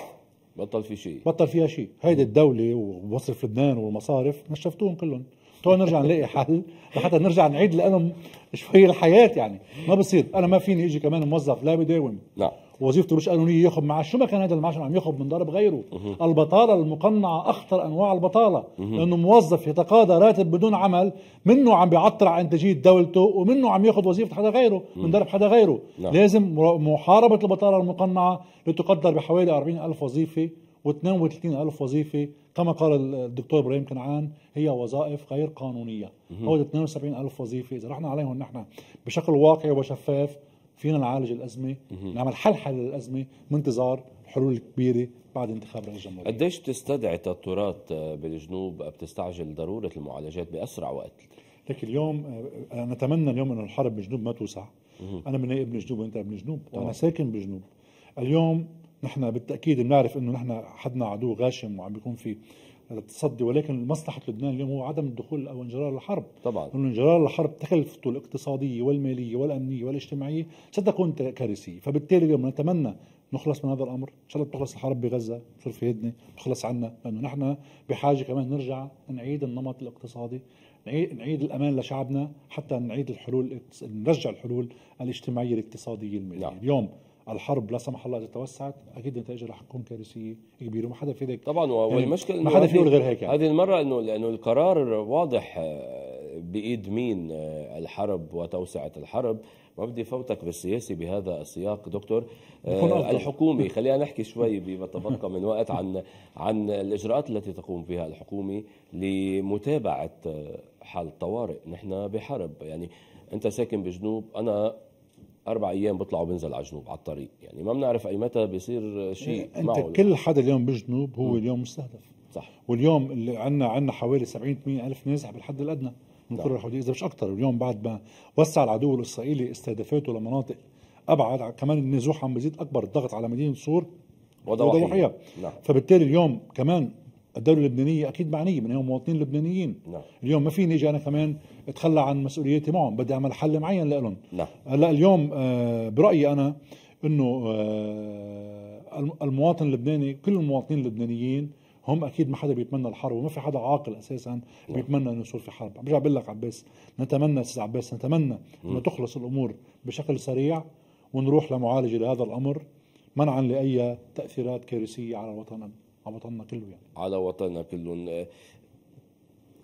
بطل في شيء بطل فيها شيء هيدي الدوله ومصرف لبنان والمصارف نشفتوهم كلهم تو نرجع نلاقي حل لحتى نرجع نعيد لانه شوي الحياه يعني ما بصير انا ما فيني اجي كمان موظف لا بداوم لا وظيفته مش قانونيه ياخذ معاش شو ما كان هذا المعاش عم ياخذ من ضرب غيره مه. البطاله المقنعه اخطر انواع البطاله مه. لانه موظف يتقاضى راتب بدون عمل منه عم بيعطر على انتاجيه دولته ومنه عم ياخذ وظيفه حدا غيره مه. من ضرب حدا غيره لا. لازم محاربه البطاله المقنعه لتقدر بحوالي 40 الف وظيفه و 32 ألف وظيفة كما قال الدكتور إبراهيم كنعان هي وظائف غير قانونية هو 72 ألف وظيفة إذا رحنا عليهم نحن بشكل واقعي وشفاف فينا نعالج الأزمة نعمل حل حل للأزمة بانتظار الحلول الكبيرة بعد انتخاب رئيس الجمهورية قديش بتستدعي تطورات آه، بالجنوب بتستعجل ضرورة المعالجات بأسرع وقت؟ لك اليوم آه، أنا نتمنى اليوم أن الحرب بالجنوب ما توسع أنا من ابن جنوب وأنت ابن جنوب وأنا ساكن بالجنوب اليوم نحن بالتاكيد بنعرف انه نحن حدنا عدو غاشم وعم بيكون في التصدي ولكن مصلحه لبنان اليوم هو عدم الدخول او انجرار الحرب طبعا انه انجرار الحرب تكلفته الاقتصاديه والماليه والامنيه والاجتماعيه ستكون كارثيه فبالتالي اليوم نتمنى نخلص من هذا الامر ان شاء الله تخلص الحرب بغزه بصير في يدنا تخلص عنا لانه نحن بحاجه كمان نرجع نعيد النمط الاقتصادي نعيد الامان لشعبنا حتى نعيد الحلول نرجع الحلول الاجتماعيه الاقتصاديه الماليه نعم. اليوم الحرب لا سمح الله اذا توسعت اكيد النتائج رح تكون كارثيه كبيره وما حدا في ذلك طبعا يعني والمشكله يعني ما حدا في غير هيك يعني. هذه المره انه لانه القرار واضح آه، بايد مين آه، الحرب وتوسعه الحرب ما بدي فوتك بالسياسي بهذا السياق دكتور آه الحكومي خلينا نحكي شوي بما تبقى من وقت عن عن الاجراءات التي تقوم بها الحكومه لمتابعه آه، حال الطوارئ نحن بحرب يعني انت ساكن بجنوب انا اربع ايام بيطلع وبينزل على الجنوب على الطريق يعني ما بنعرف اي متى بيصير شيء انت معه كل يعني حدا اليوم بالجنوب هو م. اليوم مستهدف صح واليوم اللي عندنا عندنا حوالي 70 80 الف نازح بالحد الادنى من كل الحدود اذا مش اكثر اليوم بعد ما وسع العدو الاسرائيلي استهدافاته لمناطق ابعد كمان النزوح عم بيزيد اكبر الضغط على مدينه صور وضع وحياه يعني. نعم. فبالتالي اليوم كمان الدولة اللبنانية أكيد معنية من هم مواطنين لبنانيين نعم. اليوم ما فيني أجي أنا كمان أتخلى عن مسؤوليتي معهم بدي أعمل حل معين لهم نعم. هلا اليوم آه، برأيي أنا أنه آه، المواطن اللبناني كل المواطنين اللبنانيين هم اكيد ما حدا بيتمنى الحرب وما في حدا عاقل اساسا نعم. بيتمنى انه يصير في حرب برجع بقول لك عباس نتمنى استاذ عباس نتمنى انه تخلص الامور بشكل سريع ونروح لمعالجه لهذا الامر منعا لاي تاثيرات كارثيه على وطننا على وطننا كله يعني على وطننا كله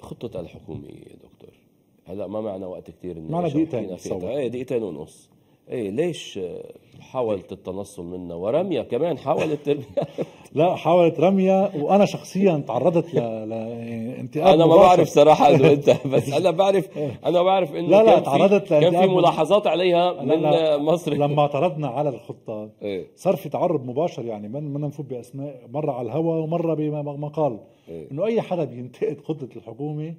خطة الحكومية يا دكتور هلا ما معنا وقت كتير معنا دقيقتين إيه، دقيقتين ونص ايه ليش حاولت التنصل منا ورميا كمان حاولت لا حاولت رميا وانا شخصيا تعرضت لانتقاد انا ما بعرف صراحه انه انت بس انا بعرف انا بعرف انه لا لا كان تعرضت في كان في ملاحظات عليها من لا مصر لما اعترضنا على الخطه إيه. صار في تعرض مباشر يعني من من نفوت باسماء مره على الهواء ومره بمقال إيه. انه اي حدا بينتقد خطه الحكومه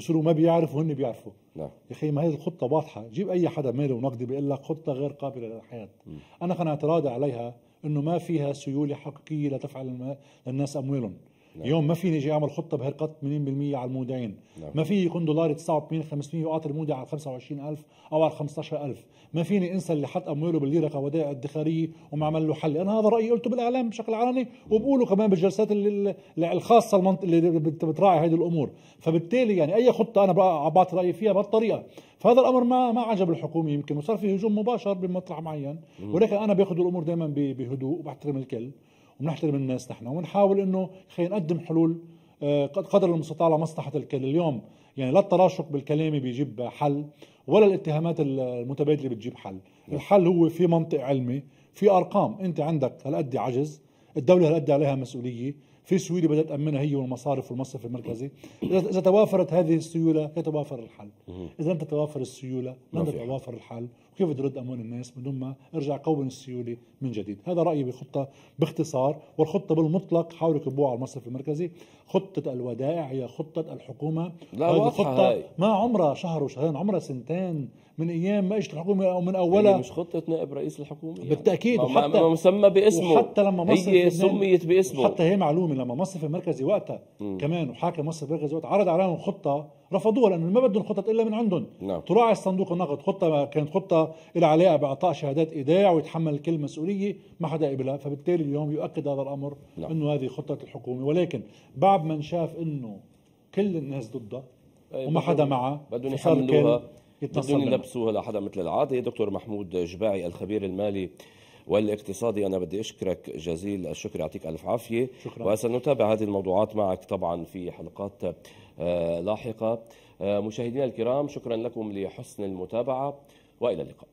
بصيروا ما بيعرفوا هن بيعرفوا نعم. يا اخي ما هي الخطه واضحه جيب اي حدا مالي ونقدي بيقول لك خطه غير قابله للحياه م. انا كان اعتراضي عليها انه ما فيها سيوله حقيقيه لتفعل للناس اموالهم نعم. اليوم ما فيني اجي اعمل خطه بهالقد 80% على المودعين نعم. ما فيني يكون دولاري 89 500 واعطي المودع على 25000 او على 15000 ما فيني انسى اللي حط امواله بالليره كودائع ادخاريه وما عمل له حل انا هذا رايي قلته بالاعلام بشكل علني وبقوله كمان بالجلسات الخاصه المنط... اللي بتراعي هذه الامور فبالتالي يعني اي خطه انا بعطي رايي فيها بهالطريقه فهذا الامر ما ما عجب الحكومه يمكن وصار في هجوم مباشر بمطرح معين ولكن انا باخذ الامور دائما بهدوء وبحترم الكل ونحترم الناس نحن ونحاول انه خلينا نقدم حلول آه، قدر المستطاع لمصلحه الكل اليوم يعني لا التراشق بالكلام بيجيب حل ولا الاتهامات المتبادله بتجيب حل نعم. الحل هو في منطق علمي في ارقام انت عندك هالقد عجز الدوله هالقد عليها مسؤوليه في سيوله بدها تامنها هي والمصارف والمصرف المركزي نعم. اذا توافرت هذه السيوله يتوافر الحل اذا لم تتوافر السيوله لن تتوافر الحل وكيف بدي رد اموال الناس بدون ما ارجع قوم السيوله من جديد هذا رايي بخطه باختصار والخطه بالمطلق حاولوا يكبوها على المصرف المركزي خطه الودائع هي خطه الحكومه لا خطة هاي ما عمرها شهر وشهرين عمرها سنتين من ايام ما اجت الحكومه او من اولها يعني مش خطه نائب رئيس الحكومه يعني. بالتاكيد وحتى مسمى باسمه وحتى لما مصر هي سميت باسمه حتى هي معلومه لما مصرف المركزي وقتها كمان وحاكم مصرف المركزي وقتها عرض عليهم خطه رفضوها لانه ما بدهم خطط الا من عندهم نعم. تراعي الصندوق النقد خطه كانت خطه لها علاقه باعطاء شهادات ايداع ويتحمل كل مسؤوليه ما حدا قبلها فبالتالي اليوم يؤكد هذا الامر نعم. انه هذه خطه الحكومه ولكن بعد ما شاف انه كل الناس ضدها إيه، وما حدا معها بدهم يحملوها بدهم يلبسوها لحدا مثل العاده دكتور محمود جباعي الخبير المالي والاقتصادي أنا بدي أشكرك جزيل الشكر يعطيك ألف عافية شكرا. وسنتابع هذه الموضوعات معك طبعا في حلقات آه، لاحقة آه، مشاهدينا الكرام شكرا لكم لحسن المتابعة وإلى اللقاء